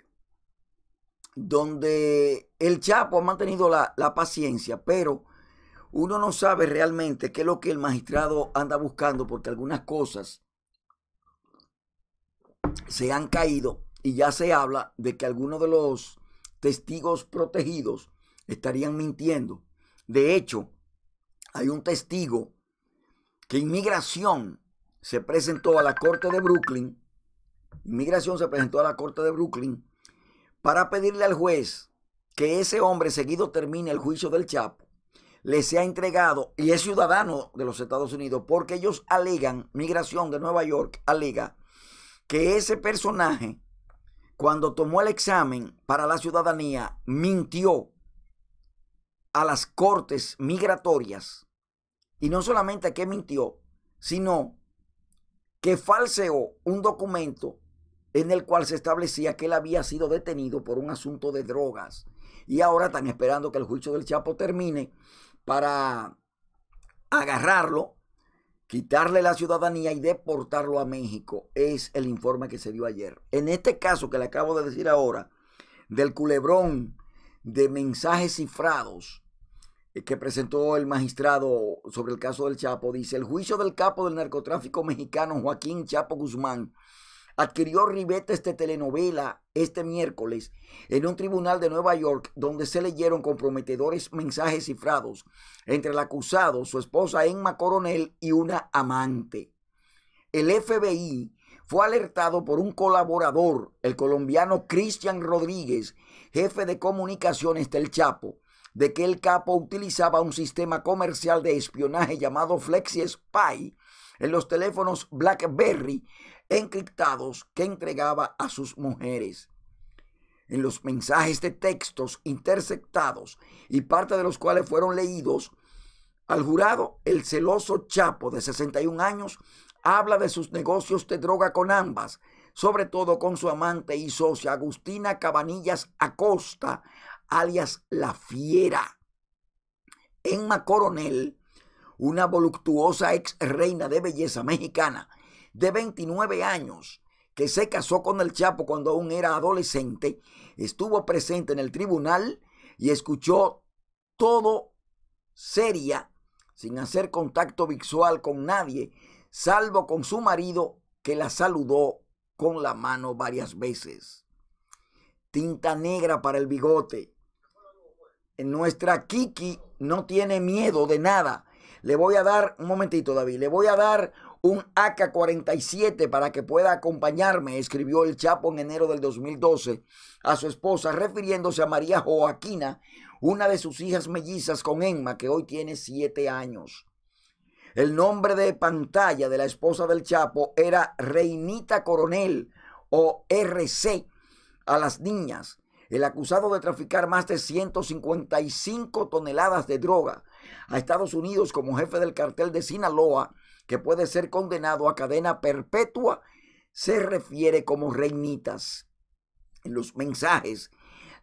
donde el Chapo ha mantenido la paciencia, pero uno no sabe realmente qué es lo que el magistrado anda buscando porque algunas cosas se han caído y ya se habla de que algunos de los testigos protegidos estarían mintiendo. De hecho, hay un testigo que inmigración se presentó a la corte de Brooklyn, inmigración se presentó a la corte de Brooklyn para pedirle al juez que ese hombre seguido termine el juicio del Chapo les se ha entregado y es ciudadano de los Estados Unidos porque ellos alegan, Migración de Nueva York alega que ese personaje cuando tomó el examen para la ciudadanía mintió a las cortes migratorias y no solamente que mintió, sino que falseó un documento en el cual se establecía que él había sido detenido por un asunto de drogas. Y ahora están esperando que el juicio del Chapo termine para agarrarlo, quitarle la ciudadanía y deportarlo a México. Es el informe que se dio ayer. En este caso que le acabo de decir ahora, del culebrón de mensajes cifrados eh, que presentó el magistrado sobre el caso del Chapo, dice, el juicio del capo del narcotráfico mexicano Joaquín Chapo Guzmán adquirió ribetes de telenovela este miércoles en un tribunal de Nueva York donde se leyeron comprometedores mensajes cifrados entre el acusado, su esposa Emma Coronel y una amante. El FBI fue alertado por un colaborador, el colombiano Cristian Rodríguez, jefe de comunicaciones del Chapo, de que el capo utilizaba un sistema comercial de espionaje llamado Flexi Spy en los teléfonos BlackBerry encriptados que entregaba a sus mujeres. En los mensajes de textos interceptados y parte de los cuales fueron leídos, al jurado el celoso Chapo de 61 años habla de sus negocios de droga con ambas, sobre todo con su amante y socia Agustina Cabanillas Acosta, alias La Fiera. Emma Coronel, una voluptuosa ex reina de belleza mexicana, de 29 años que se casó con el Chapo cuando aún era adolescente, estuvo presente en el tribunal y escuchó todo seria, sin hacer contacto visual con nadie, salvo con su marido que la saludó con la mano varias veces. Tinta negra para el bigote. Nuestra Kiki no tiene miedo de nada. Le voy a dar, un momentito David, le voy a dar un AK-47 para que pueda acompañarme, escribió el Chapo en enero del 2012 a su esposa, refiriéndose a María Joaquina, una de sus hijas mellizas con Emma, que hoy tiene siete años. El nombre de pantalla de la esposa del Chapo era Reinita Coronel o RC a las niñas. El acusado de traficar más de 155 toneladas de droga a Estados Unidos como jefe del cartel de Sinaloa que puede ser condenado a cadena perpetua, se refiere como reinitas. En los mensajes,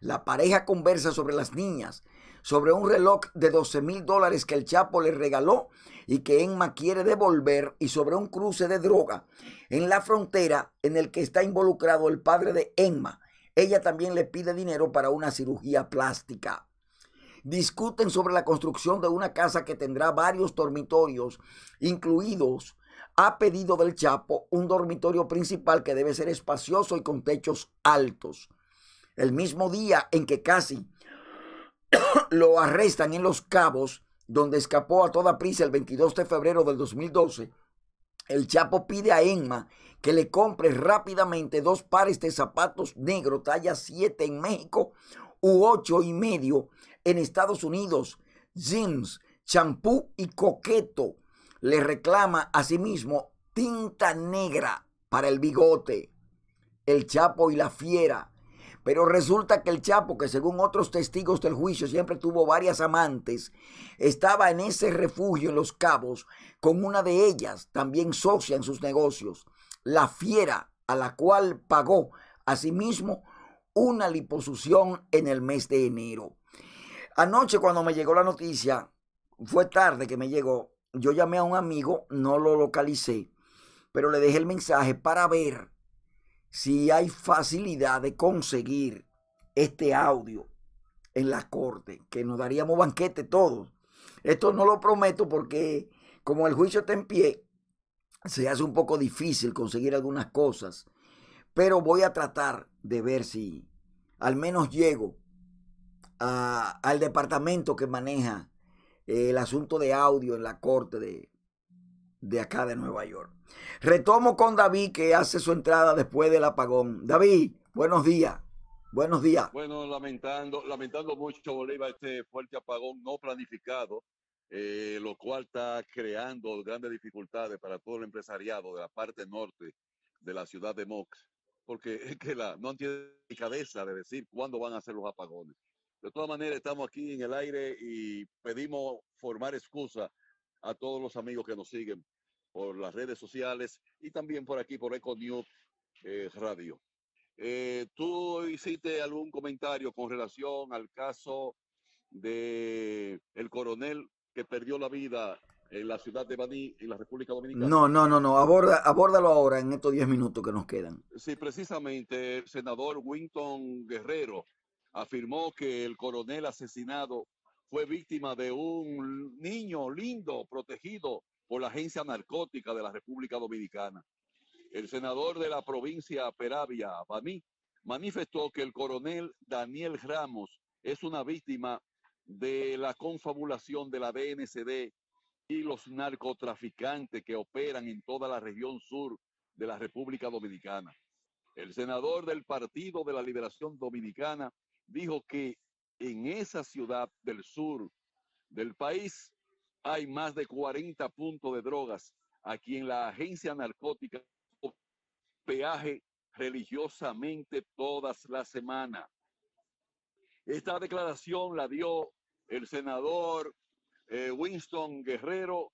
la pareja conversa sobre las niñas, sobre un reloj de 12 mil dólares que el Chapo le regaló y que Emma quiere devolver y sobre un cruce de droga en la frontera en el que está involucrado el padre de Emma Ella también le pide dinero para una cirugía plástica discuten sobre la construcción de una casa que tendrá varios dormitorios, incluidos a pedido del Chapo un dormitorio principal que debe ser espacioso y con techos altos. El mismo día en que casi *coughs* lo arrestan en Los Cabos, donde escapó a toda prisa el 22 de febrero del 2012, el Chapo pide a Enma que le compre rápidamente dos pares de zapatos negros talla 7 en México u 8 y medio en Estados Unidos, Jims, Champú y Coqueto le reclama a sí mismo tinta negra para el bigote, el Chapo y la Fiera. Pero resulta que el Chapo, que según otros testigos del juicio siempre tuvo varias amantes, estaba en ese refugio en Los Cabos con una de ellas, también socia en sus negocios, la Fiera, a la cual pagó a sí mismo una liposucción en el mes de enero. Anoche cuando me llegó la noticia, fue tarde que me llegó, yo llamé a un amigo, no lo localicé, pero le dejé el mensaje para ver si hay facilidad de conseguir este audio en la corte, que nos daríamos banquete todos. Esto no lo prometo porque como el juicio está en pie, se hace un poco difícil conseguir algunas cosas, pero voy a tratar de ver si al menos llego al departamento que maneja el asunto de audio en la corte de, de acá de Nueva York. Retomo con David que hace su entrada después del apagón. David, buenos días. Buenos días. Bueno, lamentando, lamentando mucho, Bolívar, este fuerte apagón no planificado, eh, lo cual está creando grandes dificultades para todo el empresariado de la parte norte de la ciudad de Mox, porque es que la, no tiene cabeza de decir cuándo van a ser los apagones. De todas maneras, estamos aquí en el aire y pedimos formar excusa a todos los amigos que nos siguen por las redes sociales y también por aquí, por Eco News eh, Radio. Eh, Tú hiciste algún comentario con relación al caso de coronel que perdió la vida en la ciudad de Baní, y la República Dominicana. No, no, no, no, Aborda, abórdalo ahora en estos 10 minutos que nos quedan. Sí, precisamente el senador Winton Guerrero afirmó que el coronel asesinado fue víctima de un niño lindo protegido por la Agencia Narcótica de la República Dominicana. El senador de la provincia Peravia, Baní, manifestó que el coronel Daniel Ramos es una víctima de la confabulación de la DNCD y los narcotraficantes que operan en toda la región sur de la República Dominicana. El senador del Partido de la Liberación Dominicana dijo que en esa ciudad del sur del país hay más de 40 puntos de drogas a quien la agencia narcótica peaje religiosamente todas las semanas. Esta declaración la dio el senador eh, Winston Guerrero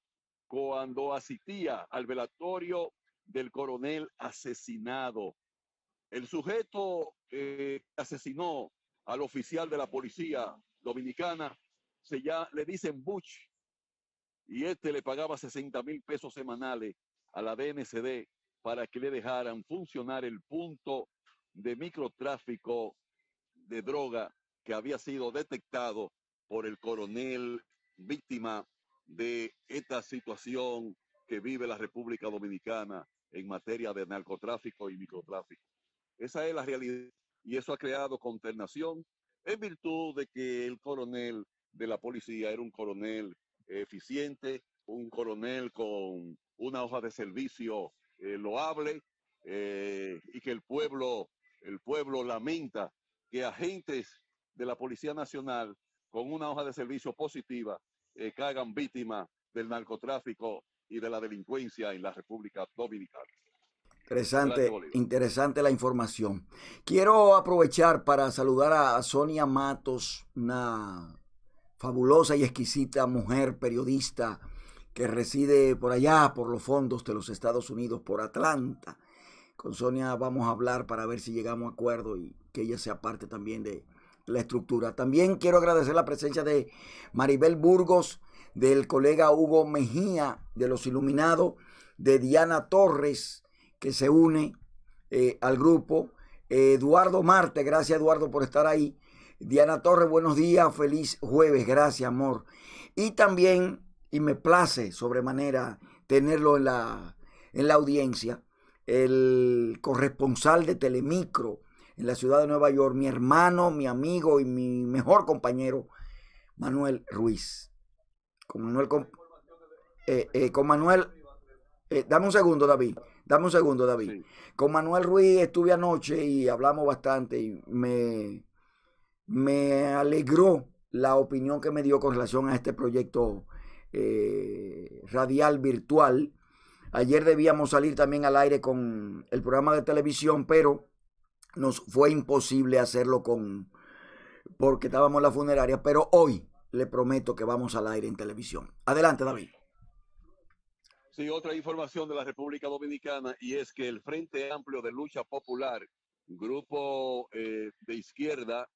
cuando asistía al velatorio del coronel asesinado. El sujeto eh, asesinó al oficial de la policía dominicana, se ya le dicen Butch, y este le pagaba 60 mil pesos semanales a la DNCD para que le dejaran funcionar el punto de microtráfico de droga que había sido detectado por el coronel víctima de esta situación que vive la República Dominicana en materia de narcotráfico y microtráfico. Esa es la realidad y eso ha creado consternación en virtud de que el coronel de la policía era un coronel eficiente, un coronel con una hoja de servicio eh, loable eh, y que el pueblo, el pueblo lamenta que agentes de la Policía Nacional con una hoja de servicio positiva eh, caigan víctimas del narcotráfico y de la delincuencia en la República Dominicana. Interesante, interesante la información. Quiero aprovechar para saludar a Sonia Matos, una fabulosa y exquisita mujer periodista que reside por allá, por los fondos de los Estados Unidos, por Atlanta. Con Sonia vamos a hablar para ver si llegamos a acuerdo y que ella sea parte también de la estructura. También quiero agradecer la presencia de Maribel Burgos, del colega Hugo Mejía, de Los Iluminados, de Diana Torres, que se une eh, al grupo. Eduardo Marte, gracias Eduardo por estar ahí. Diana Torres, buenos días, feliz jueves, gracias amor. Y también, y me place sobremanera tenerlo en la, en la audiencia, el corresponsal de Telemicro en la ciudad de Nueva York, mi hermano, mi amigo y mi mejor compañero, Manuel Ruiz. Con Manuel, eh, eh, con, Manuel, dame un segundo, David. Dame un segundo, David. Con Manuel Ruiz estuve anoche y hablamos bastante y me, me alegró la opinión que me dio con relación a este proyecto eh, radial virtual. Ayer debíamos salir también al aire con el programa de televisión, pero nos fue imposible hacerlo con porque estábamos en la funeraria, pero hoy le prometo que vamos al aire en televisión. Adelante, David otra información de la República Dominicana y es que el Frente Amplio de Lucha Popular, grupo eh, de izquierda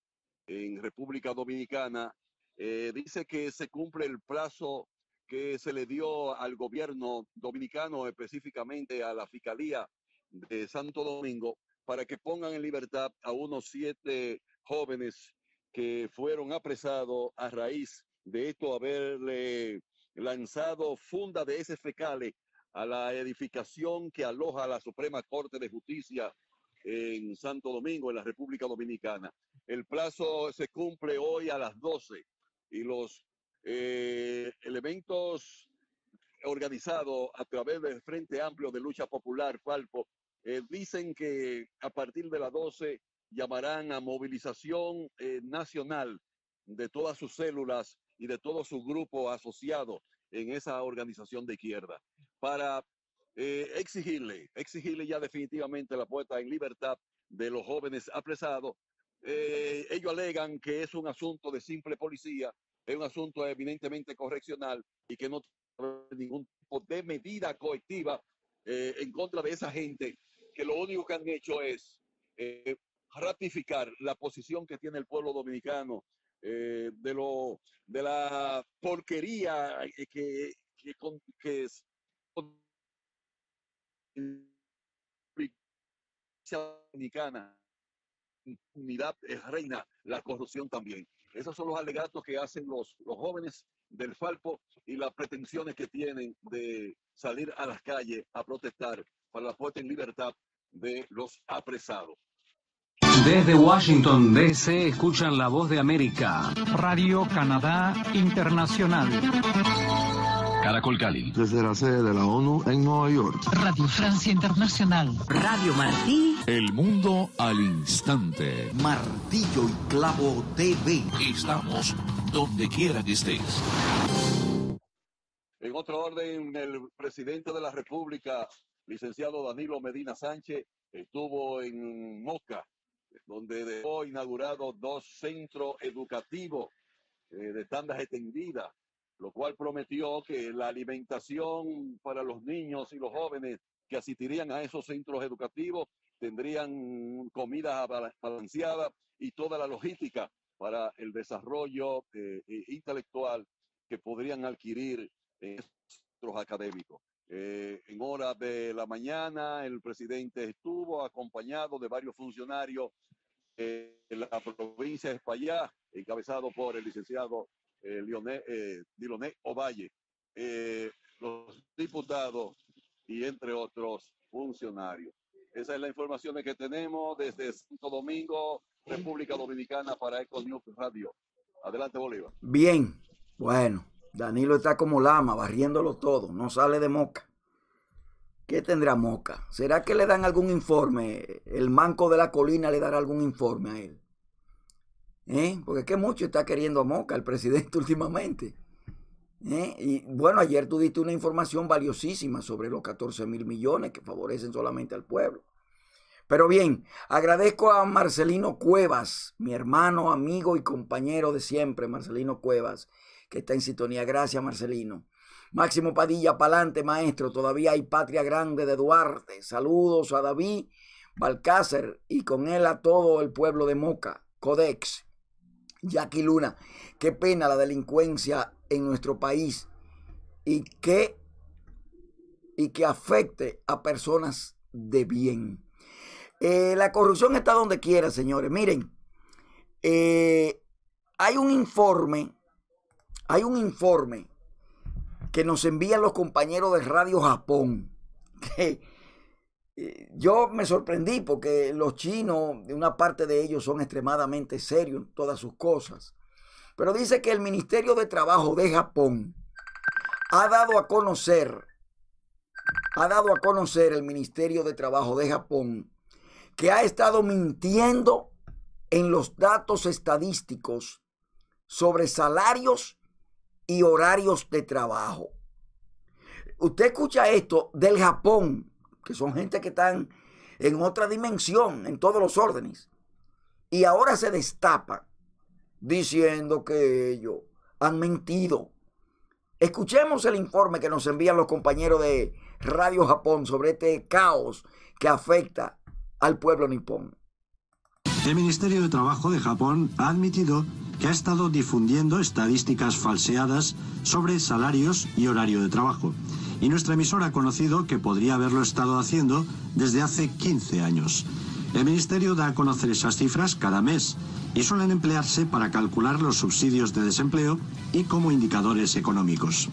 en República Dominicana, eh, dice que se cumple el plazo que se le dio al gobierno dominicano, específicamente a la Fiscalía de Santo Domingo, para que pongan en libertad a unos siete jóvenes que fueron apresados a raíz de esto haberle lanzado funda de ese fecale a la edificación que aloja la Suprema Corte de Justicia en Santo Domingo, en la República Dominicana. El plazo se cumple hoy a las 12 y los eh, elementos organizados a través del Frente Amplio de Lucha Popular, Falpo, eh, dicen que a partir de las 12 llamarán a movilización eh, nacional de todas sus células y de todo su grupo asociado en esa organización de izquierda para eh, exigirle, exigirle ya definitivamente la puesta en libertad de los jóvenes apresados. Eh, ellos alegan que es un asunto de simple policía, es un asunto evidentemente correccional y que no ningún tipo de medida colectiva eh, en contra de esa gente que lo único que han hecho es ratificar la posición que tiene el pueblo dominicano eh, de, lo, de la porquería que, que, con, que es, dominicana, unidad es reina, la corrupción también. Esos son los alegatos que hacen los, los jóvenes del Falpo y las pretensiones que tienen de salir a las calles a protestar para la puesta en libertad de los apresados. Desde Washington, D.C. escuchan la voz de América. Radio Canadá Internacional. Caracol Cali. Desde la sede de la ONU en Nueva York. Radio Francia Internacional. Radio Martí. El mundo al instante. Martillo y Clavo TV. Estamos donde quiera que estés. En otro orden, el presidente de la República, licenciado Danilo Medina Sánchez, estuvo en Mosca donde dejó inaugurado dos centros educativos eh, de tandas extendidas, lo cual prometió que la alimentación para los niños y los jóvenes que asistirían a esos centros educativos tendrían comidas balanceada y toda la logística para el desarrollo eh, e-, intelectual que podrían adquirir en centros académicos. Eh, en horas de la mañana, el presidente estuvo acompañado de varios funcionarios de la provincia de España, encabezado por el licenciado eh, eh Diloné Ovalle, eh, los diputados y entre otros funcionarios. Esa es la información que tenemos desde Santo Domingo, República Dominicana, para Eco News Radio. Adelante, Bolívar. Bien, bueno. Danilo está como lama, barriéndolo todo, no sale de moca. ¿Qué tendrá Moca? ¿Será que le dan algún informe? ¿El manco de la colina le dará algún informe a él? ¿Eh? Porque es que mucho está queriendo a Moca el presidente *laughs* últimamente. ¿Eh? Y bueno, ayer tú diste una información valiosísima sobre los 14 mil millones que favorecen solamente al pueblo. Pero bien, agradezco a Marcelino Cuevas, mi hermano, amigo y compañero de siempre, Marcelino Cuevas, que está en sintonía. Gracias, Marcelino. Máximo Padilla, pa'lante, maestro. Todavía hay patria grande de Duarte. Saludos a David Balcácer y con él a todo el pueblo de Moca. Codex. Jackie Luna. Qué pena la delincuencia en nuestro país y que, y que afecte a personas de bien. Eh, la corrupción está donde quiera, señores. Miren, eh, hay un informe hay un informe que nos envían los compañeros de Radio Japón. *laughs* Eh, yo me sorprendí porque los chinos, una parte de ellos son extremadamente serios en todas sus cosas. Pero dice que el Ministerio de Trabajo de Japón ha dado a conocer, ha dado a conocer el Ministerio de Trabajo de Japón que ha estado mintiendo en los datos estadísticos sobre salarios y horarios de trabajo. Usted escucha esto del Japón, que son gente que están en otra dimensión, en todos los órdenes. Y ahora se destapa diciendo que ellos han mentido. Escuchemos el informe que nos envían los compañeros de Radio Japón sobre este caos que afecta al pueblo nipón. El Ministerio de Trabajo de Japón ha admitido que ha estado difundiendo estadísticas falseadas sobre salarios y horario de trabajo. Y nuestra emisora ha conocido que podría haberlo estado haciendo desde hace 15 años. El Ministerio da a conocer esas cifras cada mes y suelen emplearse para calcular los subsidios de desempleo y como indicadores económicos.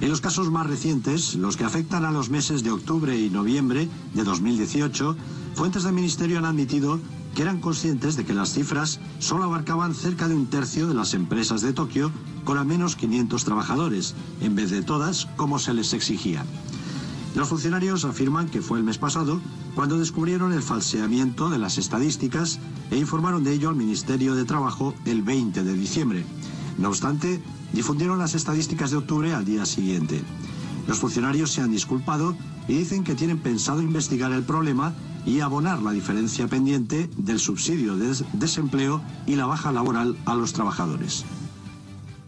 En los casos más recientes, los que afectan a los meses de octubre y noviembre de 2018, fuentes del Ministerio han admitido que eran conscientes de que las cifras solo abarcaban cerca de un tercio de las empresas de Tokio con al menos 500 trabajadores, en vez de todas como se les exigía. Los funcionarios afirman que fue el mes pasado cuando descubrieron el falseamiento de las estadísticas e informaron de ello al Ministerio de Trabajo el 20 de diciembre. No obstante, difundieron las estadísticas de octubre al día siguiente. Los funcionarios se han disculpado y dicen que tienen pensado investigar el problema y abonar la diferencia pendiente del subsidio de desempleo y la baja laboral a los trabajadores.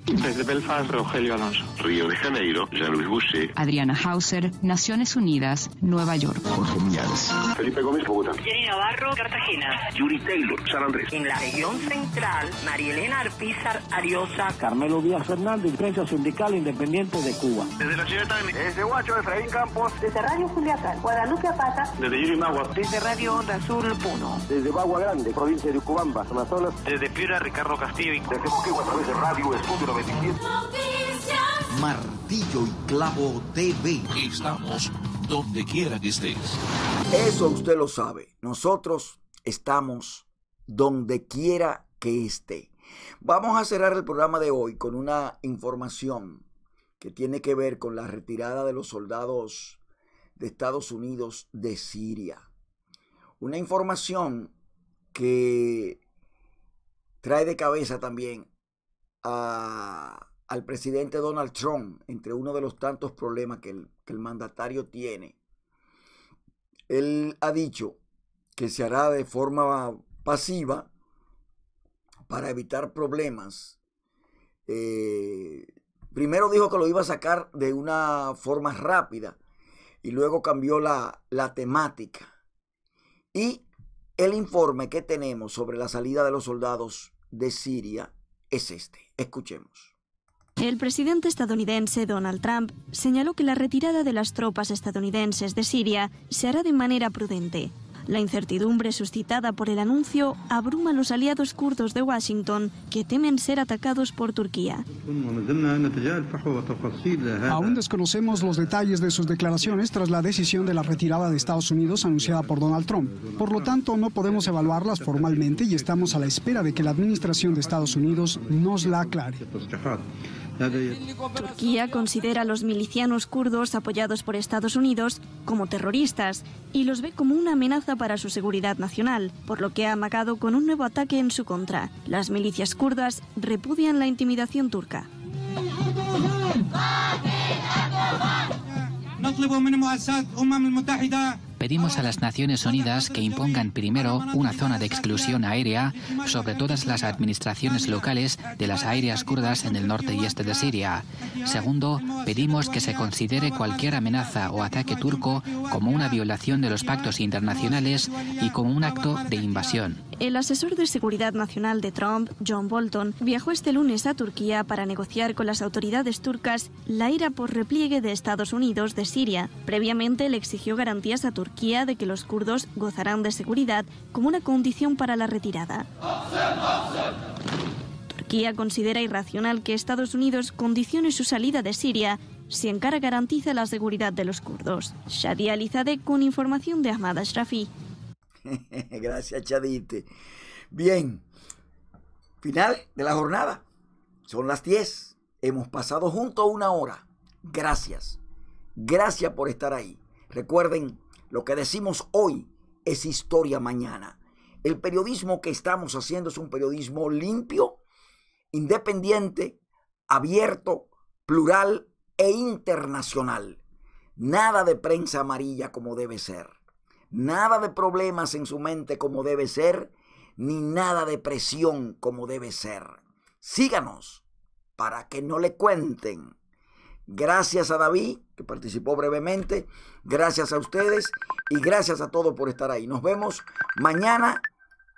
Desde Belfast, Rogelio Alonso. Río de Janeiro, Jean Luis Boucher. Adriana Hauser, Naciones Unidas, Nueva York. Jorge Mías, Felipe Gómez, Bogotá. Jenny Navarro, Cartagena. Yuri Taylor, San Andrés. En la región central, Marielena Arpizar Ariosa. Carmelo Díaz Fernández, Prensa Sindical Independiente de Cuba. Desde la ciudad de Desde Huacho, Efraín Campos. Desde Radio Juliaca, Guadalupe Apata. Desde Magua, Desde Radio Onda Azul, Puno. Desde Bagua Grande, provincia de Ucubamba, Amazonas. Desde Piura, Ricardo Castillo. Desde Moquegua, a través de Radio Estudio Martillo y Clavo TV. Estamos donde quiera que estés. Eso usted lo sabe. Nosotros estamos donde quiera que esté. Vamos a cerrar el programa de hoy con una información que tiene que ver con la retirada de los soldados de Estados Unidos de Siria. Una información que trae de cabeza también al presidente Donald Trump entre uno de los tantos problemas que el, mandatario tiene. Él ha dicho que se hará de forma pasiva para evitar problemas. Eh, primero dijo que lo iba a sacar de una forma rápida y luego cambió la, la temática. Y el informe que tenemos sobre la salida de los soldados de Siria es este. Escuchemos. El presidente estadounidense Donald Trump señaló que la retirada de las tropas estadounidenses de Siria se hará de manera prudente, la incertidumbre suscitada por el anuncio abruma a los aliados kurdos de Washington, que temen ser atacados por Turquía. Aún desconocemos los detalles de sus declaraciones tras la decisión de la retirada de Estados Unidos anunciada por Donald Trump. Por lo tanto, no podemos evaluarlas formalmente y estamos a la espera de que la administración de Estados Unidos nos la aclare. Turquía considera a los milicianos kurdos apoyados por Estados Unidos como terroristas y los ve como una amenaza para su seguridad nacional, por lo que ha amagado con un nuevo ataque en su contra. Las milicias kurdas repudian la intimidación turca. Pedimos a las Naciones Unidas que impongan primero una zona de exclusión aérea sobre todas las administraciones locales de las aéreas kurdas en el norte y este de Siria. Segundo, pedimos que se considere cualquier amenaza o ataque turco como una violación de los pactos internacionales y como un acto de invasión. El asesor de Seguridad Nacional de Trump, John Bolton, viajó este lunes a Turquía para negociar con las autoridades turcas la ira por repliegue de Estados Unidos de Siria. Previamente le exigió garantías a Turquía de que los kurdos gozarán de seguridad como una condición para la retirada. Turquía considera irracional que Estados Unidos condicione su salida de Siria si encara garantiza la seguridad de los kurdos. Shadi Alizade, con información de Ahmad Ashrafi, *laughs* Gracias, Chadite. Bien, final de la jornada. Son las 10. Hemos pasado juntos una hora. Gracias. Gracias por estar ahí. Recuerden, lo que decimos hoy es historia mañana. El periodismo que estamos haciendo es un periodismo limpio, independiente, abierto, plural e internacional. Nada de prensa amarilla como debe ser nada de problemas en su mente como debe ser, ni nada de presión como debe ser. Síganos para que no le cuenten. Gracias a David, que participó brevemente. Gracias a ustedes y gracias a todos por estar ahí. Nos vemos mañana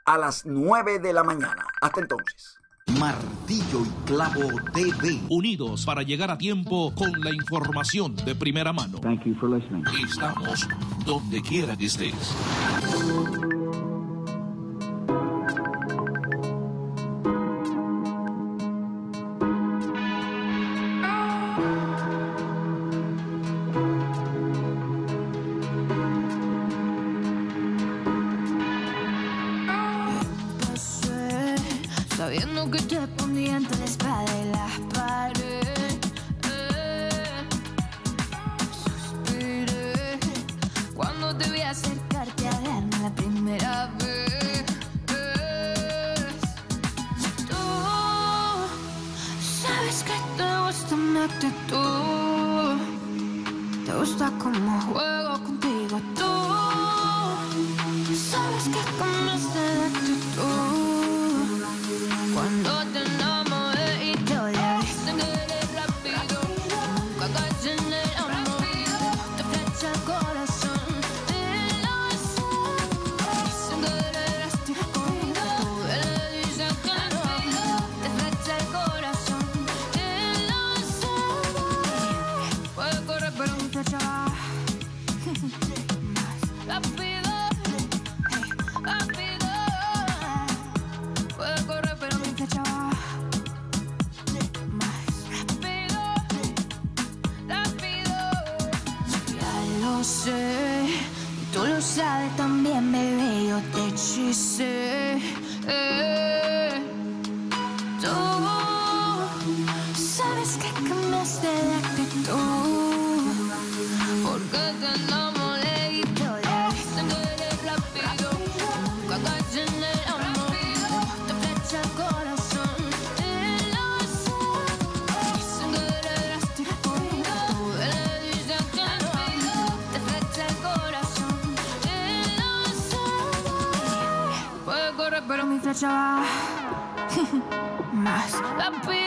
a las 9 de la mañana. Hasta entonces. Martillo y Clavo TV. Unidos para llegar a tiempo con la información de primera mano. Thank you for listening. Estamos donde quiera que estés. tú lo sabes también, bebé, yo te chisé. Eh. zaczęła... *laughs* Masz.